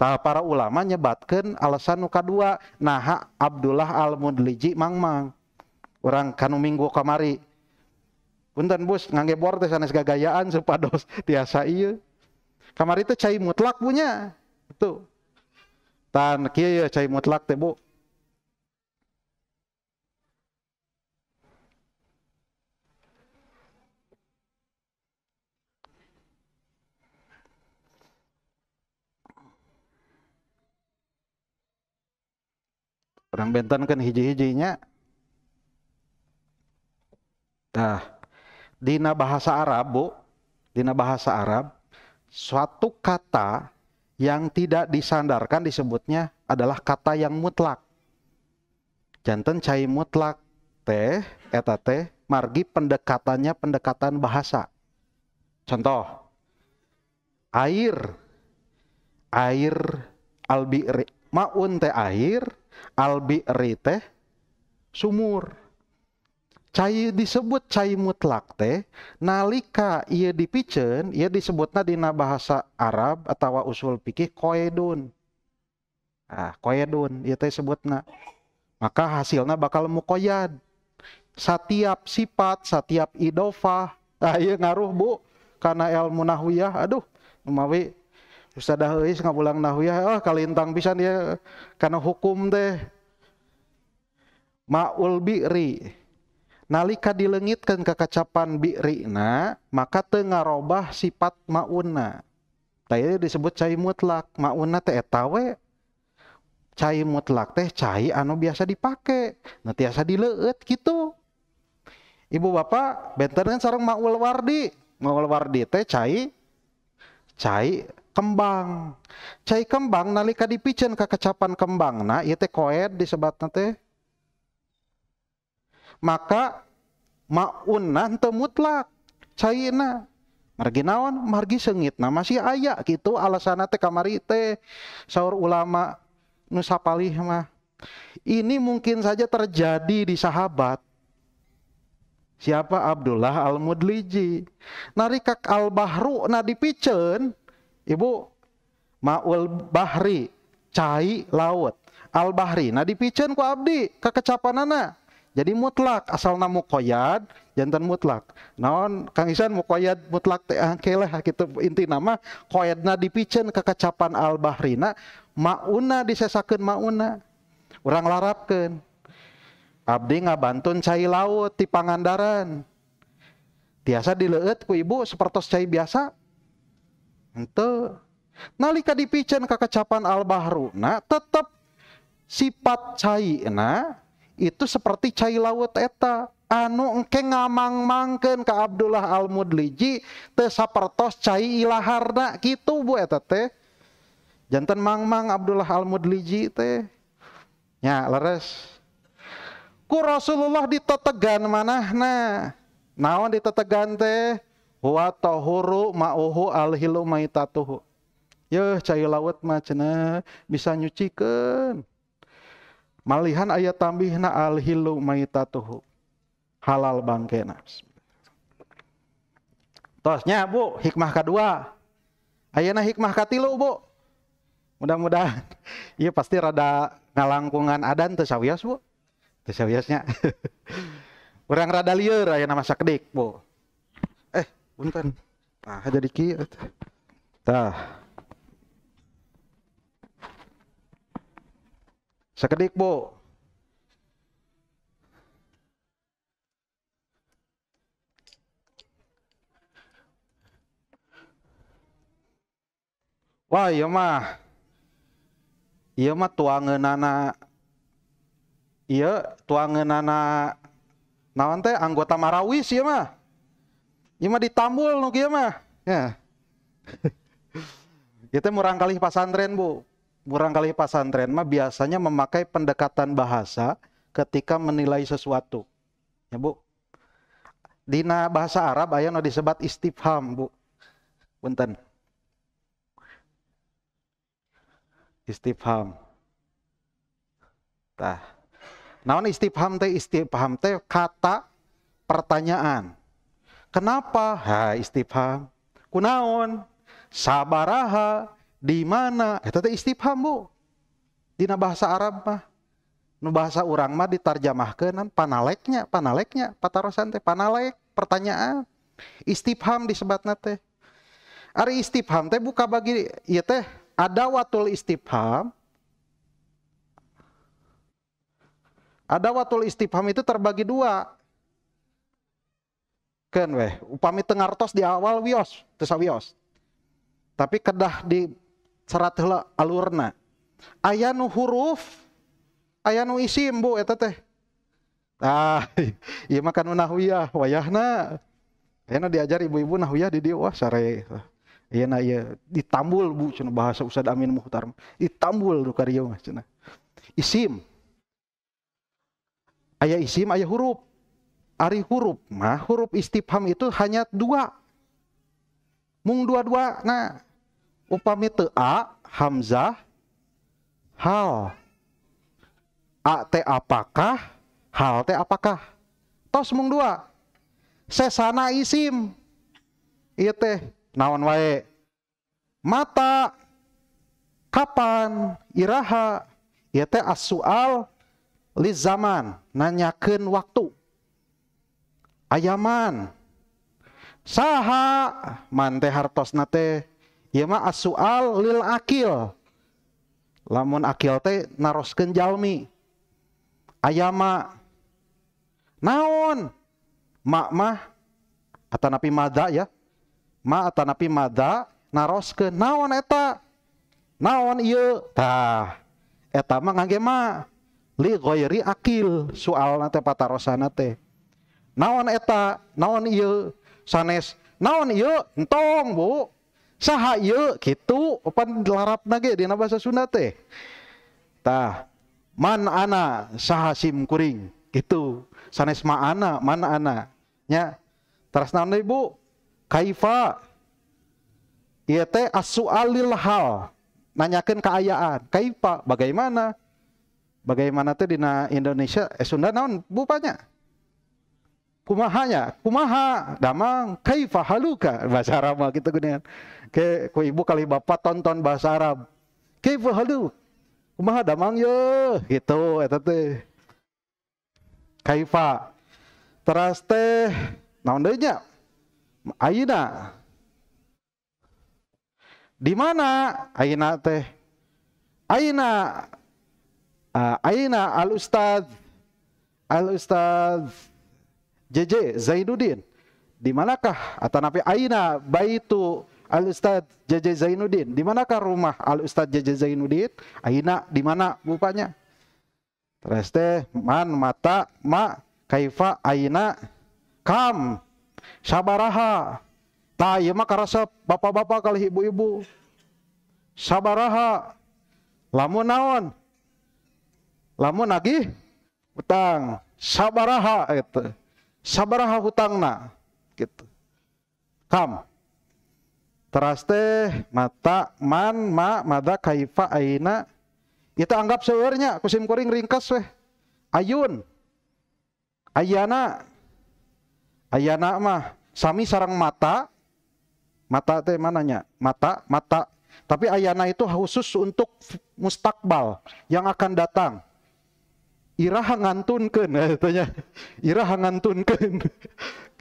para ulama nyebatkan alasan nuka dua. nah Abdullah al Mudliji mangmang orang kanu minggu kemari. Punten bus ngangge bor teh sanes gagayaan supados tiasa iya. Kamar itu cai mutlak punya. Tuh. Tan kieu cai mutlak teh Bu. Orang benten kan hiji-hijinya. dah dina bahasa Arab, Bu, dina bahasa Arab, suatu kata yang tidak disandarkan disebutnya adalah kata yang mutlak. Jantan cai mutlak teh eta teh margi pendekatannya pendekatan bahasa. Contoh air air albi maun teh air albi teh sumur cai disebut cai mutlak teh nalika ia dipicen ia disebutna dina bahasa Arab atau usul pikir koedun ah koedun ia teh sebutna maka hasilnya bakal mukoyad setiap sifat setiap idofah ah iya ngaruh bu karena ilmu nahwiyah aduh numawi Ustadah nggak ngabulang nahwiyah oh kalintang pisan dia karena hukum teh ma'ul bi'ri nalika dilengitkan kekacapan bi'rina maka tengarobah sifat mauna tadi disebut cai mutlak mauna teh etawe cai mutlak teh cai anu biasa dipake nanti tiasa dileut gitu ibu bapak benten kan sarang maul wardi maul wardi teh cai cai kembang cai kembang nalika dipicen kekacapan kembang nah iya teh koed disebut teh maka maunan temutlak China margi naon margi sengit nah masih ayak gitu alasan teh kamari teh sahur ulama nusapalih mah ini mungkin saja terjadi di sahabat siapa Abdullah Al Mudliji narikak Al Bahru na dipicen ibu Maul Bahri cai laut Al Bahri na dipicen ku abdi kekecapanana jadi mutlak asal asalna koyat jantan mutlak naon Kang Isan muqayyad mutlak teh angkeleh ah, ah, kita inti nama qayyadna dipicen ka kacapan al bahrina mauna disesakeun mauna orang larapkan abdi ngabantun cai laut di pangandaran biasa dileueut ku ibu sepertos cai biasa ente nalika dipicen ka kacapan al nah tetep sifat cai nah itu seperti cai laut eta anu engke ngamang-mangkeun ka Abdullah Al-Mudliji te sapertos cai ilaharna kitu Bu eta teh. jantan mang-mang Abdullah Al-Mudliji teh. Ya, leres. Ku Rasulullah ditetegan nah Naon ditetegan teh? Huwa tahuru ma'uhu al-hilu maitatuhu. Yeuh cai laut mah cenah bisa nyucikeun. Malihan ayat tambihna alhilu maitatuhu. Halal bangkena. Tosnya bu, hikmah kedua. Ayana hikmah katilu bu. Mudah-mudahan. Iya pasti rada ngalangkungan adan tesawias bu. Tesawiasnya. Orang rada liar ayana masa kedik bu. Eh, bunten. Nah, jadi kiat. Tah. Sekedik bu. Wah iya mah. Iya mah tuangenana. Iya tuangenana. nana nanti anggota Marawis iya mah. Iya mah ditambul nu no, iya mah. Ya. Itu iya murang kali pasantren bu kali pesantren mah biasanya memakai pendekatan bahasa ketika menilai sesuatu. Ya, Bu. Dina bahasa Arab aya disebut disebut istifham, Bu. Punten. Istifham. Tah. Naon istifham teh istifham teh kata pertanyaan. Kenapa? Ha, istifham. Kunaon? Sabaraha di mana? Eta teh istifham, Bu. Di bahasa Arab mah. Nu bahasa urang mah ditarjamahkeunan panaleknya, panaleknya, patarosan teh panalek pertanyaan. Istifham disebutna teh. Ari istifham teh buka bagi ieu teh ada watul istifham. Ada watul istifham itu terbagi dua. Ken weh, upami tengartos di awal wios, tesa wios. Tapi kedah di serat hela alurna aya nu huruf aya nu isim bu eta teh ah ieu iya makan kan nahwiyah wayahna ayeuna diajar ibu-ibu nahwiyah di dieu wah sare iya, na ieu iya, ditambul bu cenah bahasa Ustad Amin Muhtar ditambul lu karieu mah cenah isim ayah isim ayah huruf ari huruf mah huruf istifham itu hanya dua mung dua-dua nah upami te a hamzah hal a te apakah hal te apakah tos mung dua sesana isim iya teh naon wae mata kapan iraha iya teh asual li zaman nanyakan waktu ayaman saha mante hartos nate ya mah asual lil akil lamun akil teh naroskeun jalmi ayama naon mak mah atanapi mada ya ma atanapi mada naroskeun naon eta naon ieu tah eta mah ngangge ma li ghairi akil soal nate patarosana teh naon eta naon ieu sanes naon ieu entong bu saha gitu. kitu pan larapna di dina bahasa Sunda teh tah man ana saha sim kuring gitu sanes ma ana man ana nya terus naon anu, ibu kaifa Iya teh alil hal nanyakan keayaan. kaifa bagaimana bagaimana teh dina Indonesia eh Sunda naon bu banyak kumahanya kumaha damang kaifa haluka bahasa Arab kita gitu gunakan ke ku ibu kali bapak tonton bahasa Arab kaifa halu kumaha damang yo gitu eta teh kaifa teras teh naon deui nya ayeuna di mana ayeuna teh ayeuna uh, ah, ayeuna al ustad al ustad JJ Zainuddin. Di manakah atau napi aina baitu Al Ustaz JJ Zainuddin? Di manakah rumah Al Ustaz JJ Zainuddin? Aina di mana bupanya Terus man mata ma kaifa aina kam sabaraha. ta ieu mah karasa bapak-bapak kali ibu-ibu. Sabaraha. Lamun naon? Lamun nagih utang sabaraha itu sabaraha hutangna gitu kam teraste mata man ma mada kaifa aina itu anggap sewernya kusim kuring ringkas weh ayun ayana ayana mah sami sarang mata mata teh mananya mata mata tapi ayana itu khusus untuk mustakbal yang akan datang Irah ngantunkan katanya. Irah ngantunkan.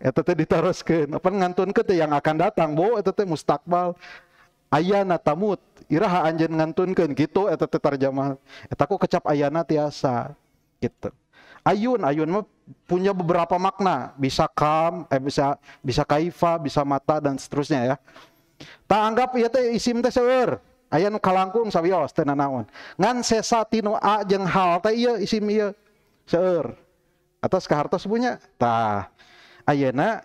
Eta teh ditaroskeun. Apa ngantunkan teh yang akan datang, bo eta teh mustakbal. Ayana tamut, iraha anjeun ngantunkeun gitu eta teh terjemah. Eta ku kecap ayana tiasa gitu. Ayun, ayun mah punya beberapa makna, bisa kam, eh bisa bisa kaifa, bisa mata dan seterusnya ya. Tak anggap ya teh isim teh seueur. Ayan kalangkung sawios teu nanaon. Ngan sesa tinu a jeung hal teh ieu iya, isim ieu. Iya. Seueur. Atas ka hartos punya. Tah. Ayeuna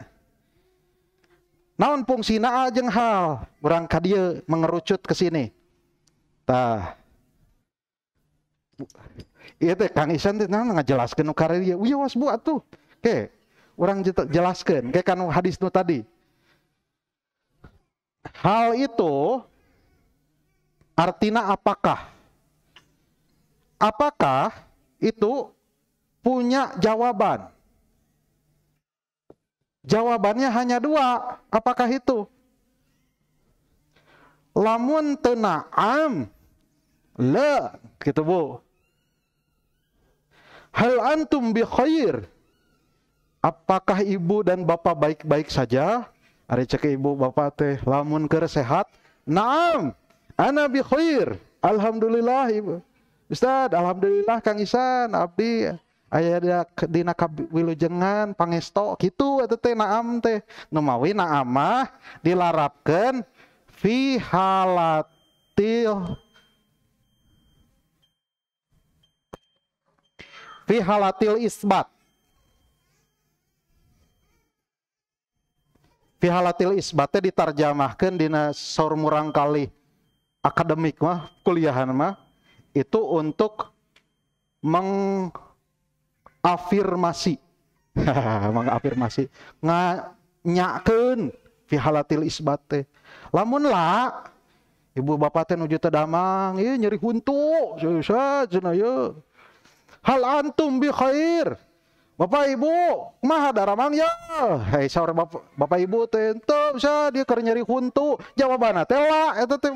naon fungsina a jeung hal. Urang ka dieu mengerucut ke sini. Tah. Ieu iya teh Kang Isan teh naon ngajelaskeun nu kareu ieu. Wios bu atuh. Ke, urang jelaskeun ke kan hadis nu tadi. Hal itu Artinya apakah? Apakah itu punya jawaban? Jawabannya hanya dua. Apakah itu? Lamun tena am le gitu bu. Hal antum bi khair? Apakah ibu dan bapak baik-baik saja? ada cek ibu bapak teh lamun kere sehat? Naam. Ana bi khair. Alhamdulillah Ibu. Ustaz, alhamdulillah Kang Isan abdi aya dina wilujengan pangesto gitu eta teh naam teh. Nu mawi naam mah dilarapkeun fi halatil fi halatil isbat fi halatil teh ditarjamahkan dina sor murang kali akademik mah, kuliahan mah itu untuk mengafirmasi mengafirmasi nganyakeun fihalatil halatil isbate lamun lah, ibu bapak teh nuju damang ieu nyeri huntu susah cenah hal antum bi khair Bapak Ibu, mah ramang ya. Hai saur bapak, bapak Ibu tentu bisa dia kerja nyeri huntu. Jawabanna teh la eta teh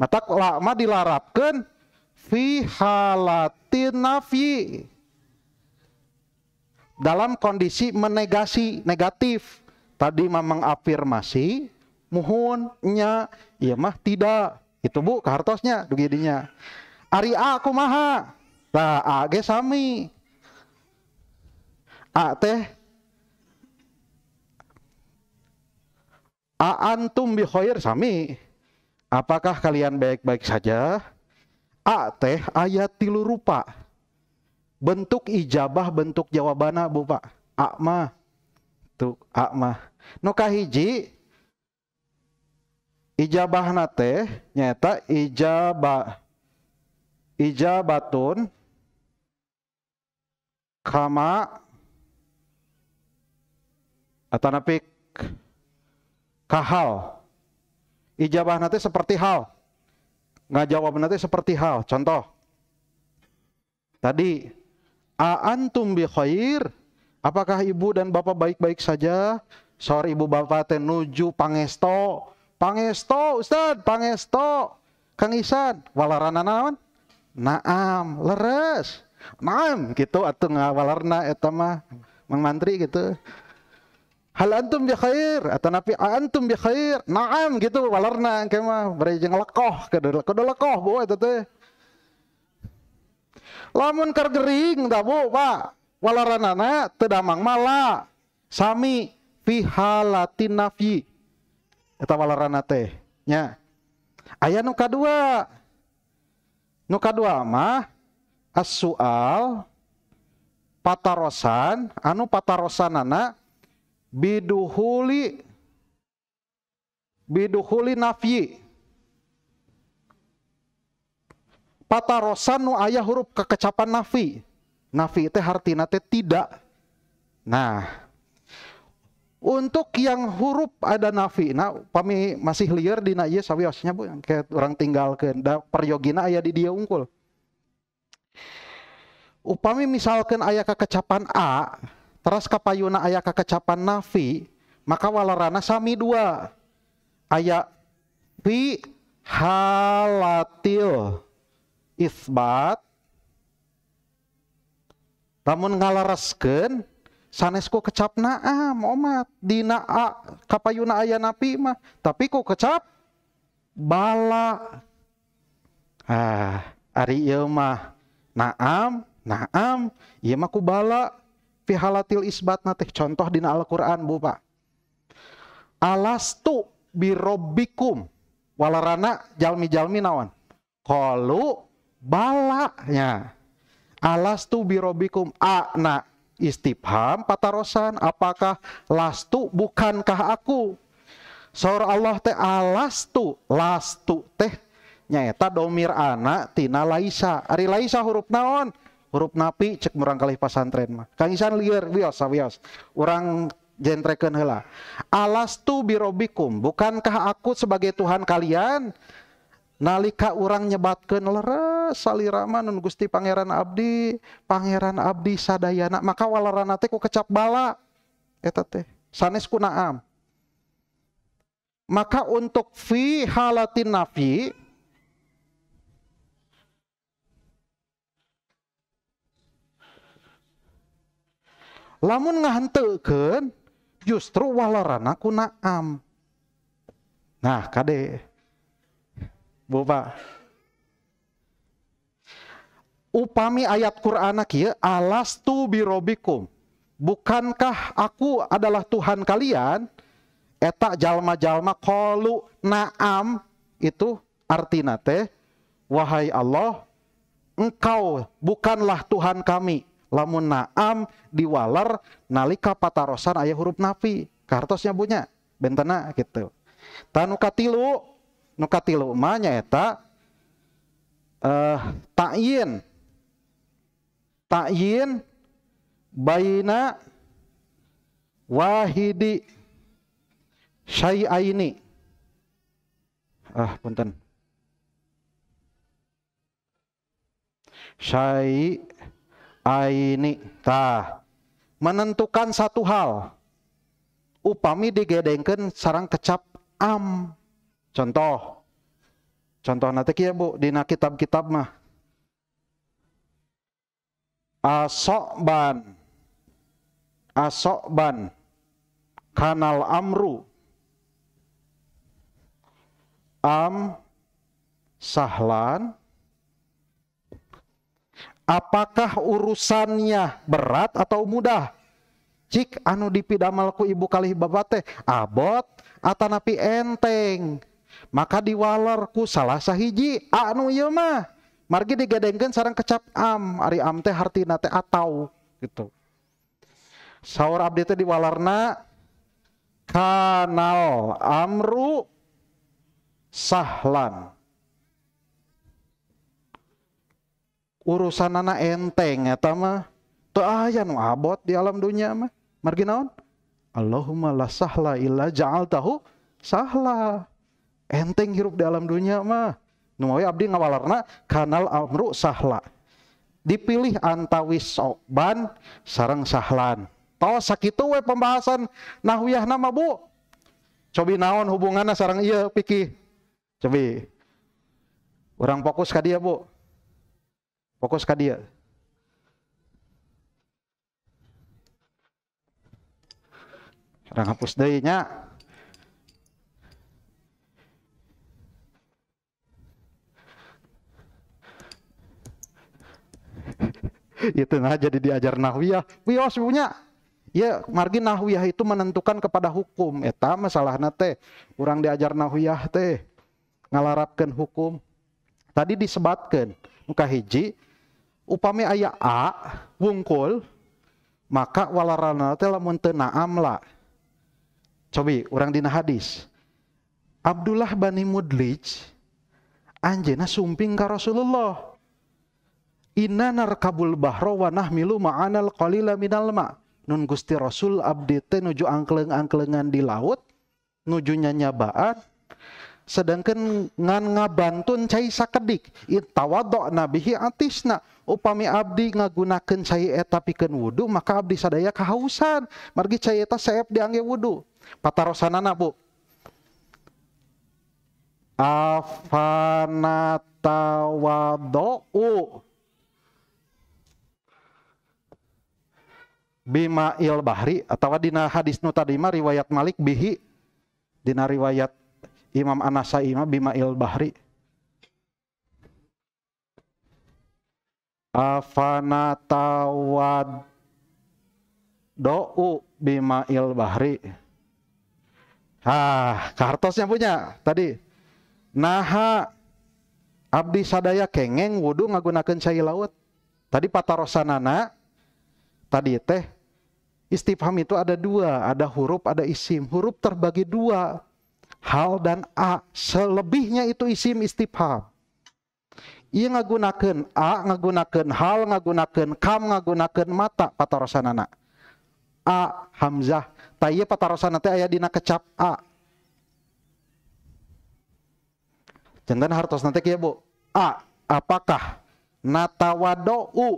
mata nah, lama dilarapkan fi halatin nafi dalam kondisi menegasi negatif tadi memang afirmasi muhunnya iya mah tidak itu bu kartosnya begininya Ari aku maha lah A sami A teh A antum bi sami Apakah kalian baik-baik saja? A teh ayat tilu rupa. Bentuk ijabah bentuk jawabana bu pak. A Tuh A mah. No kahiji ijabah nate nyata ijabah ijabatun kama Atanapik. napik kahal ijabah nanti seperti hal. Nggak jawab nanti seperti hal. Contoh. Tadi. A'antum bi khair. Apakah ibu dan bapak baik-baik saja? Sorry ibu bapak teh nuju pangesto. Pangesto Ustaz, pangesto. Kang Isan, walarana naon? Naam, leres. Naam gitu atau nggak Walarna etama Mang Mantri gitu hal antum bi khair atau napi antum bi khair naam gitu walarna kema bari jeung lekoh kada kada lekoh bawa eta teh lamun keur gering da bu pak walaranana teu damang mala sami fi halatin nafyi eta walarana teh nya aya nu kadua nu kadua mah as-sual patarosan anu patarosanana biduhuli biduhuli nafyi patarosan nu ayah huruf kekecapan nafi nafi teh hartina teh tidak nah untuk yang huruf ada nafi nah pami masih liar di iya sawiosnya bu yang kayak orang tinggalkan da peryogina ayah di dia unggul upami misalkan ayah kekecapan a teras kapayuna ayah kekecapan nafi maka walarana sami dua ayah fi halatil isbat namun ngalaraskan sanesku kecap na'am, Muhammad dina a kapayuna ayah napi mah tapi ku kecap bala ah ari ilmah, mah naam naam iya mah ku bala fihalatil isbat nateh contoh di Al-Quran bu pak alastu birobikum walarana jalmi jalmi nawan kalu balaknya alastu birobikum a na istibham patarosan apakah lastu bukankah aku Saur Allah teh alastu lastu teh nyeta domir anak tina laisa ari laisa huruf naon huruf napi cek kali pasantren mah Kang Isan liar wios wios orang jentreken hela alastu birobikum bukankah aku sebagai Tuhan kalian nalika orang nyebatkan leres salirama nun Gusti Pangeran Abdi Pangeran Abdi sadayana maka walarana teh ku kecap bala eta teh sanes ku naam maka untuk fi halatin nafi lamun ngahenteukeun justru walorana ku naam. Nah, kade. Bapak. Upami ayat Quran kieu alastu birobikum. Bukankah aku adalah Tuhan kalian? Eta jalma-jalma kolu naam itu artinya teh wahai Allah engkau bukanlah Tuhan kami lamun naam diwalar nalika patarosan ayah huruf nafi kartosnya nyabunya bentena gitu tanukatilu nukatilu ma eta uh, ta'yin ta'yin baina wahidi syai'aini ah punten syai' aini tah menentukan satu hal upami digedengkan sarang kecap am contoh contoh nanti kia bu dina kitab-kitab mah asok ban asok ban kanal amru am sahlan apakah urusannya berat atau mudah? Cik anu dipidamalku ibu kalih babate abot atanapi enteng. Maka diwalarku salah sahiji anu iya mah. Margi digedengkan sarang kecap am, ari am teh hartina teh atau gitu. Saur abdi teh diwalarna kanal amru sahlan urusan anak enteng ya tama teu ayah nu abot di alam dunia mah margi naon Allahumma la sahla illa ja'altahu sahla enteng hirup di alam dunia mah nu abdi ngawalarna kanal amru sahla dipilih antawis soban sarang sahlan tos sakitu we pembahasan nahwiyah nama bu cobi naon hubungannya sarang iya pikir cobi orang fokus ke dia bu fokus ke dia orang hapus dayanya. itu nah jadi diajar nahwiyah wios punya ya margin nahwiyah itu menentukan kepada hukum eta masalahnya teh kurang diajar nahwiyah teh ngalarapkan hukum tadi disebatkan muka hiji Upami ayah a wungkul maka walarana telah muntena amla. cobi orang dina hadis Abdullah bani Mudlij anjena sumping ka Rasulullah Inna narkabul bahro wa nahmilu ma'anal qalila minal ma Nun Gusti Rasul abdi nuju angkleng-angklengan di laut nuju nyanyabaan sedangkan ngan ngabantun cai sakedik tawadok nabihi atisna upami abdi ngagunakan cai eta pikeun wudu maka abdi sadaya kahausan margi cai eta saep diangge wudu patarosanana bu afanatawadu bima il bahri atau dina hadis nu tadi riwayat Malik bihi dina riwayat Imam Anasai Bima Il Bahri. Afanatawad tawad Bima Il Bahri. Ah, Kartos yang punya tadi. Naha abdi sadaya kengeng wudu ngagunakeun cai laut. Tadi patarosanana tadi teh istifham itu ada dua, ada huruf, ada isim. Huruf terbagi dua, hal dan a selebihnya itu isim istifham ia ngagunakan a ngagunakan hal ngagunakan kam ngagunakan mata anak a hamzah taya patarosana nanti ayah dina kecap a jangan hartos nanti kia bu a apakah u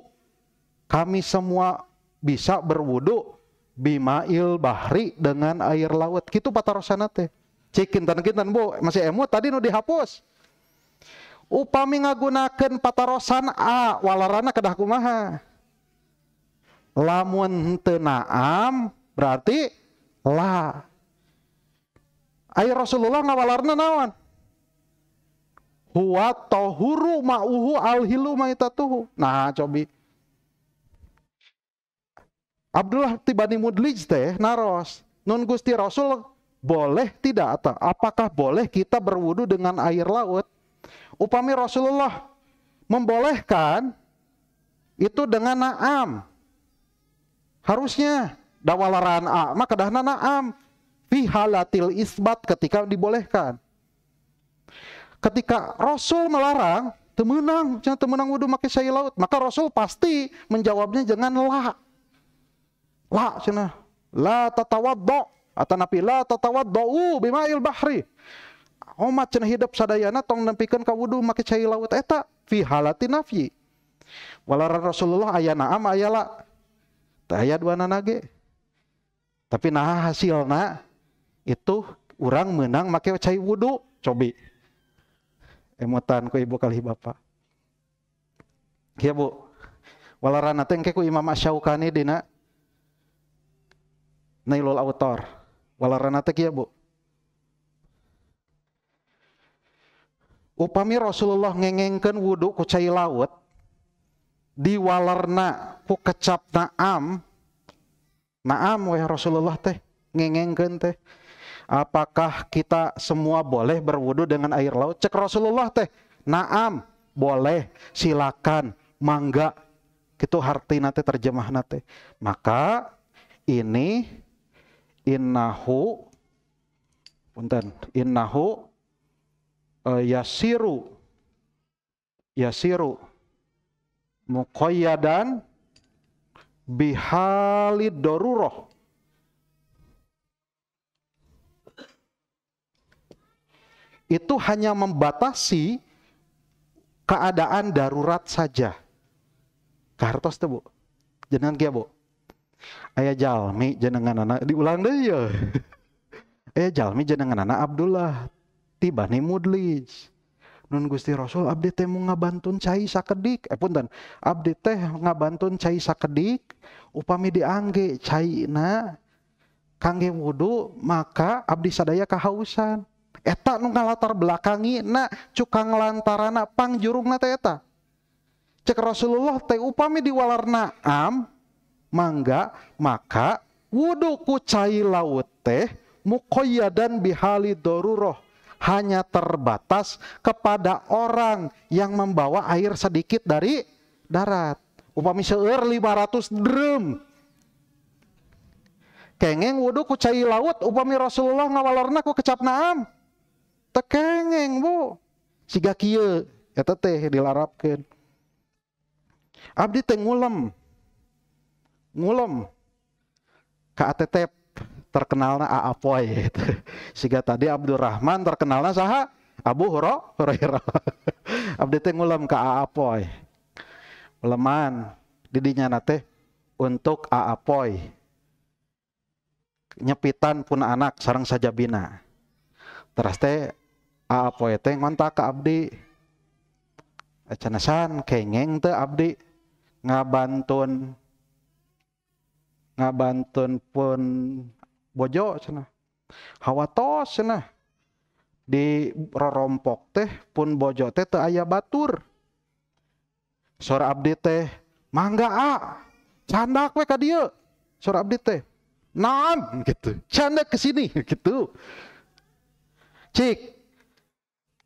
kami semua bisa berwudu bima il bahri dengan air laut gitu patarosana nanti Cikin tan kintan bu masih emot tadi nu dihapus. Upami ngagunakan patarosan a walarana kedah kumaha. Lamun tenaam berarti la. Ayo Rasulullah ngawalarna naon? Huwa tohuru ma'uhu alhilu ma'itatuhu. Nah cobi. Abdullah tibani mudlij teh naros. Nun Gusti Rasul boleh tidak atau apakah boleh kita berwudu dengan air laut? Upami Rasulullah membolehkan itu dengan naam. Harusnya dawalaran a maka dahna naam fi halatil isbat ketika dibolehkan. Ketika Rasul melarang, temenang, jangan temenang wudhu pakai sayur laut. Maka Rasul pasti menjawabnya jangan la. La, cina. La tatawaddo. Atau napi la tatawaddau bima'il bahri. Omat cenah hidup sadayana tong nempikan ka wudhu make cai laut eta fi halati nafyi. Walara Rasulullah aya naam aya la. Teu aya Tapi nah hasilna itu orang menang make cai wudu cobi. Emotan ku ibu kali bapak. Ya bu. Walarana teh ku Imam Asyaukani dina Nailul Autor. Walaranatek ya bu. Upami Rasulullah ngengengkan wudhu ku cai laut. walarna ku kecap naam. Naam wah Rasulullah teh. Ngengengkan teh. Apakah kita semua boleh berwudhu dengan air laut? Cek Rasulullah teh. Naam. Boleh. Silakan. Mangga. Itu harti nate terjemah nate. Maka ini innahu punten innahu uh, yasiru yasiru muqayyadan bihalid daruroh itu hanya membatasi keadaan darurat saja. Kartos tuh bu, jenengan kia bu ayah jalmi jenengan anak diulang deh ya ayah jalmi jenengan anak Abdullah tiba nih mudlij nun gusti rasul abdi teh mau ngabantun cai sakedik eh punten abdi teh ngabantun cai sakedik upami diangge cai na kangge wudhu maka abdi sadaya kehausan eta nu ngalatar belakangi na cukang lantarana pang jurung na teh eta cek Rasulullah teh upami diwalarna am mangga maka wuduku cai laut teh mukoyadan bihali doruroh hanya terbatas kepada orang yang membawa air sedikit dari darat. Upami lima 500 drum. Kengeng wudhu ku cai laut upami Rasulullah ngawalorna ku kecap naam. Tekengeng bu. Siga kieu Ya teh dilarapkan. Abdi tengulem ngulom ke ATT terkenalnya A Apoy gitu. sehingga tadi Abdurrahman terkenalnya saha Abu Huro Hurairah abdi teh ngulem ke leman didinya nate untuk A nyepitan pun anak sarang saja bina teras teh A Apoy teh ngontak ke abdi acanasan kengeng teh abdi ngabantun ngabantun pun bojo sana hawa tos sana di rorompok teh pun bojo teh teu aya batur sora abdi teh mangga a candak we ka dieu sora abdi teh naon gitu candak ke sini gitu cik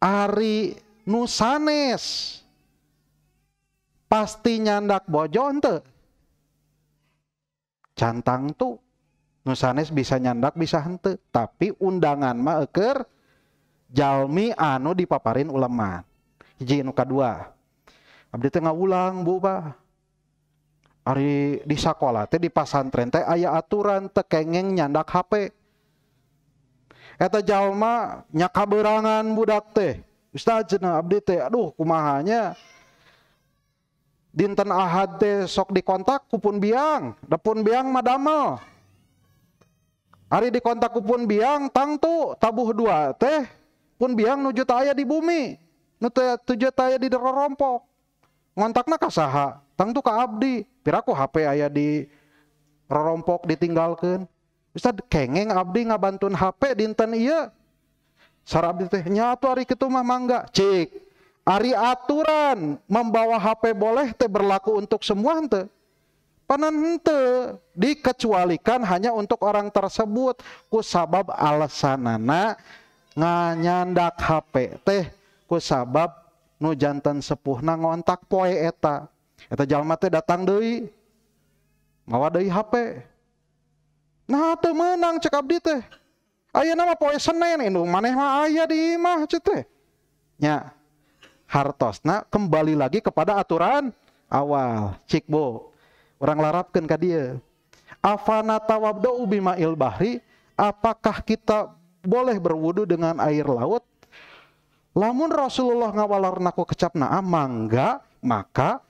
ari nusanes pasti nyandak bojo ente cantang tuh nusanes bisa nyandak bisa hente tapi undangan mah eker jalmi anu dipaparin ulama hiji nu abdi tengah ulang bu hari Ari di sekolah teh di pesantren teh aya aturan tekengeng nyandak HP. Eta jalma nyakaberangan budak teh. Ustaz abdi teh aduh kumahanya dinten ahad teh sok dikontak kupun biang dapun biang madamel hari dikontak kupun biang tangtu tabuh dua teh pun biang nuju taya di bumi nuju tujuh taya di rompok ngontakna kasaha tangtu ka abdi piraku HP ayah di rompok ditinggalkan bisa kengeng abdi ngabantun HP dinten iya sarabdi teh nyatu hari ketumah mangga cik Ari aturan membawa HP boleh teh berlaku untuk semua ente. panen ente dikecualikan hanya untuk orang tersebut ku sabab alasanana nganyandak HP teh ku sabab nu jantan na ngontak poe eta. Eta jalma teh datang deui mawa deui HP. Nah teu menang cek abdi teh. Ayeuna mah poe Senin, nu maneh mah aya di imah teh. Nya, hartosna kembali lagi kepada aturan awal cikbo. orang larapkan ke dia afana ubima il bahri apakah kita boleh berwudu dengan air laut lamun Rasulullah ngawalarna kecap kecapna amangga ah, maka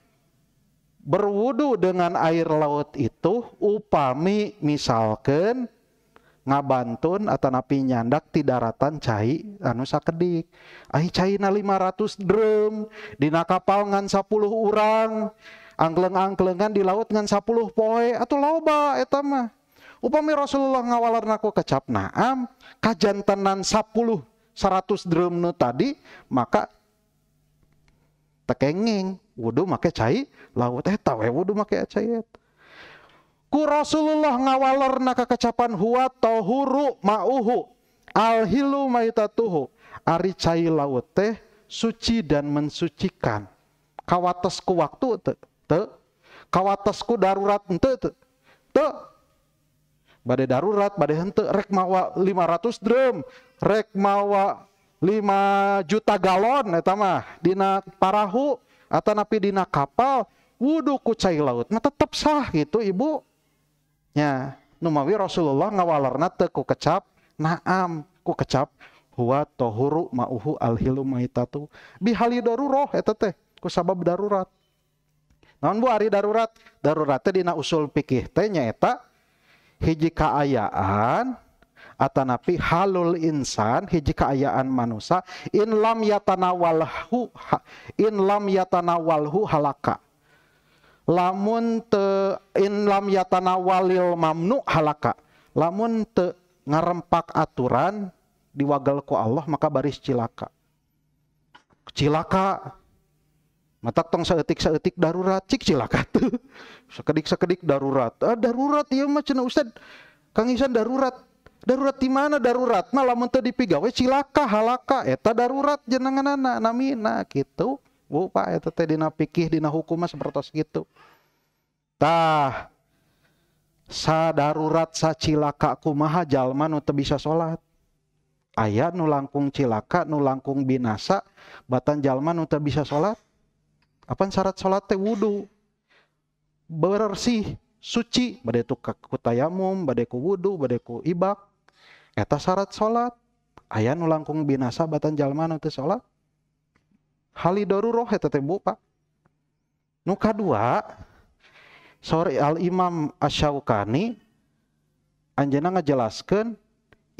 berwudu dengan air laut itu upami misalkan ngabantun atau napi nyandak di daratan cai anu sakedik ai caina 500 drum dina kapal ngan 10 orang angkleng-angklengan di laut ngan 10 poe atau loba eta mah upami Rasulullah ngawalarna ku kecap naam kajantenan 10 100 drum nu tadi maka tekenging wudhu make cai laut eta eh, we make cai eta ku Rasulullah ngawalor naka kecapan huwa tohuru ma'uhu alhilu maitatuhu ari cai laut teh suci dan mensucikan kawatesku waktu te, te kawatesku darurat ente te, te. badai darurat badai hente rek mawa 500 drum rek mawa 5 juta galon eta mah dina parahu atau napi dina kapal wuduku ku cai laut mah tetap sah gitu ibu Ya, numawi Rasulullah ngawalarna teu ku kecap, naam ku kecap huwa tohuru ma'uhu alhilu maitatu bihali daruroh eta teh ku sabab darurat. Naon bu ari darurat? Darurat teh dina usul fikih teh nyaeta hiji kaayaan atanapi halul insan hiji kaayaan manusia in lam yatanawalhu in lam yatanawalhu halaka lamun te in lam yatana walil mamnu halaka lamun te ngarempak aturan diwagal ku Allah maka baris cilaka cilaka mata tong seetik seetik darurat cik cilaka tuh sekedik sekedik darurat ah, darurat iya macam ustad kang Isan darurat darurat di mana darurat malam lamun di dipigawe cilaka halaka eta darurat jenengan anak namina gitu Wuh pak ya teh dina pikih dina hukumnya seperti gitu. Tah sa darurat sa cilaka kumaha jalma nu teu bisa sholat. Aya nu langkung cilaka nu langkung binasa batan jalma nu bisa sholat. Apaan syarat sholat? teh wudu. Bersih, suci, badai tu ku tayamum, ku wudu, badai ku ibak. Eta syarat sholat ayat nu langkung binasa batan jalma nu sholat. Hali daruroh eta teh Bu, Pak. Nu dua sore Al Imam Asyaukani anjena ngajelaskeun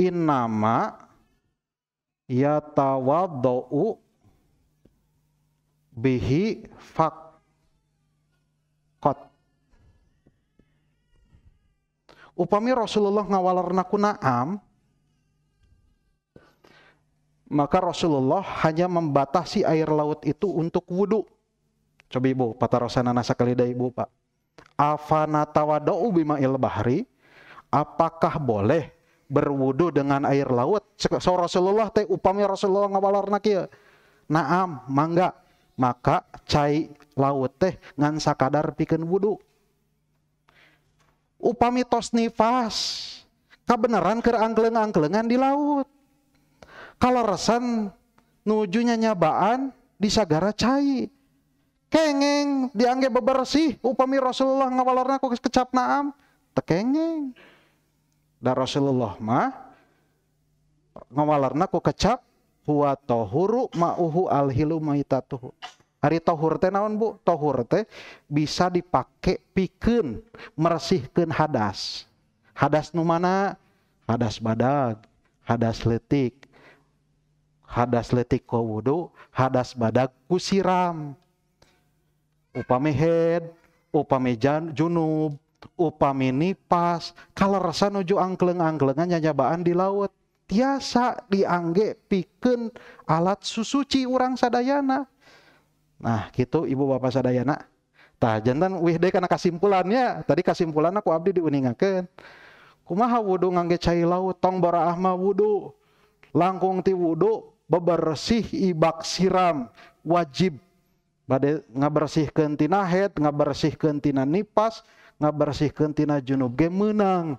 innama yatawaddau bihi fak kot upami Rasulullah ngawalarna kunaam maka Rasulullah hanya membatasi air laut itu untuk wudhu. Coba ibu, patah rosana nasakalida ibu pak. Afanatawadau bima il bahri. Apakah boleh berwudhu dengan air laut? So Rasulullah teh upami Rasulullah ngawalarna kieu. Naam, mangga. Maka cai laut teh ngan sakadar pikeun wudhu. Upami tos nifas, kebenaran keur angkleng-angklengan di laut kalau resan nujunya nyabaan disagara cai kengeng dianggap bebersih upami Rasulullah ngawalarna aku kecap naam tekengeng dan Rasulullah mah ngawalarna aku kecap huwa tohuru ma'uhu alhilu maitatuhu hari tohur teh naon bu? Tohur teh bisa dipakai pikun meresihkan hadas. Hadas nu mana? Hadas badag, hadas letik, hadas letik ku wudu hadas badak kusiram upami head upami jan, junub upami nipas kalau rasa nuju angkleng angklengan nyanyabaan di laut tiasa diangge piken alat susuci urang sadayana nah gitu ibu bapak sadayana tah jantan wih deh karena kesimpulannya tadi kesimpulan aku abdi diuningakan kumaha wudhu ngangge cai laut tong bara ahma wudhu langkung ti wudhu bebersih ibak siram wajib bade ngabersihkeun tina head ngabersihkeun kentina nipas ngabersihkeun tina junub ge meunang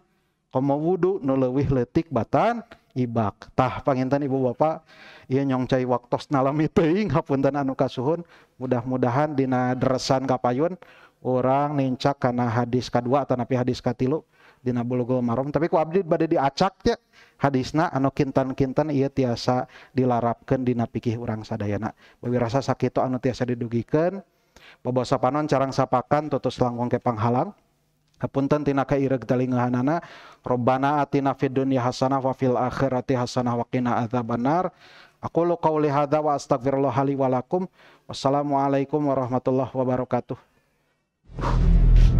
komo wudu nu leuwih leutik batan ibak tah panginten ibu bapak iya nyongcai waktos nalami teuing hapunten anu kasuhun mudah-mudahan dina dresan kapayun orang nincak karena hadis kedua atau napi hadis katilu dina bulugul maram tapi ku abdi bade diacak ya hadisna anu kintan-kintan ia tiasa dilarapkan dina pikih urang sadayana bawi rasa sakitu anu tiasa didugikan bobosa panon carang sapakan tutus langkung ke panghalang Hapunten tina kaireg talingahanana Robbana atina fid dunya hasanah wa fil akhirati hasanah wa qina adzabannar Aku lu qauli hadza wa astaghfirullah li wa lakum. Wassalamualaikum warahmatullahi wabarakatuh.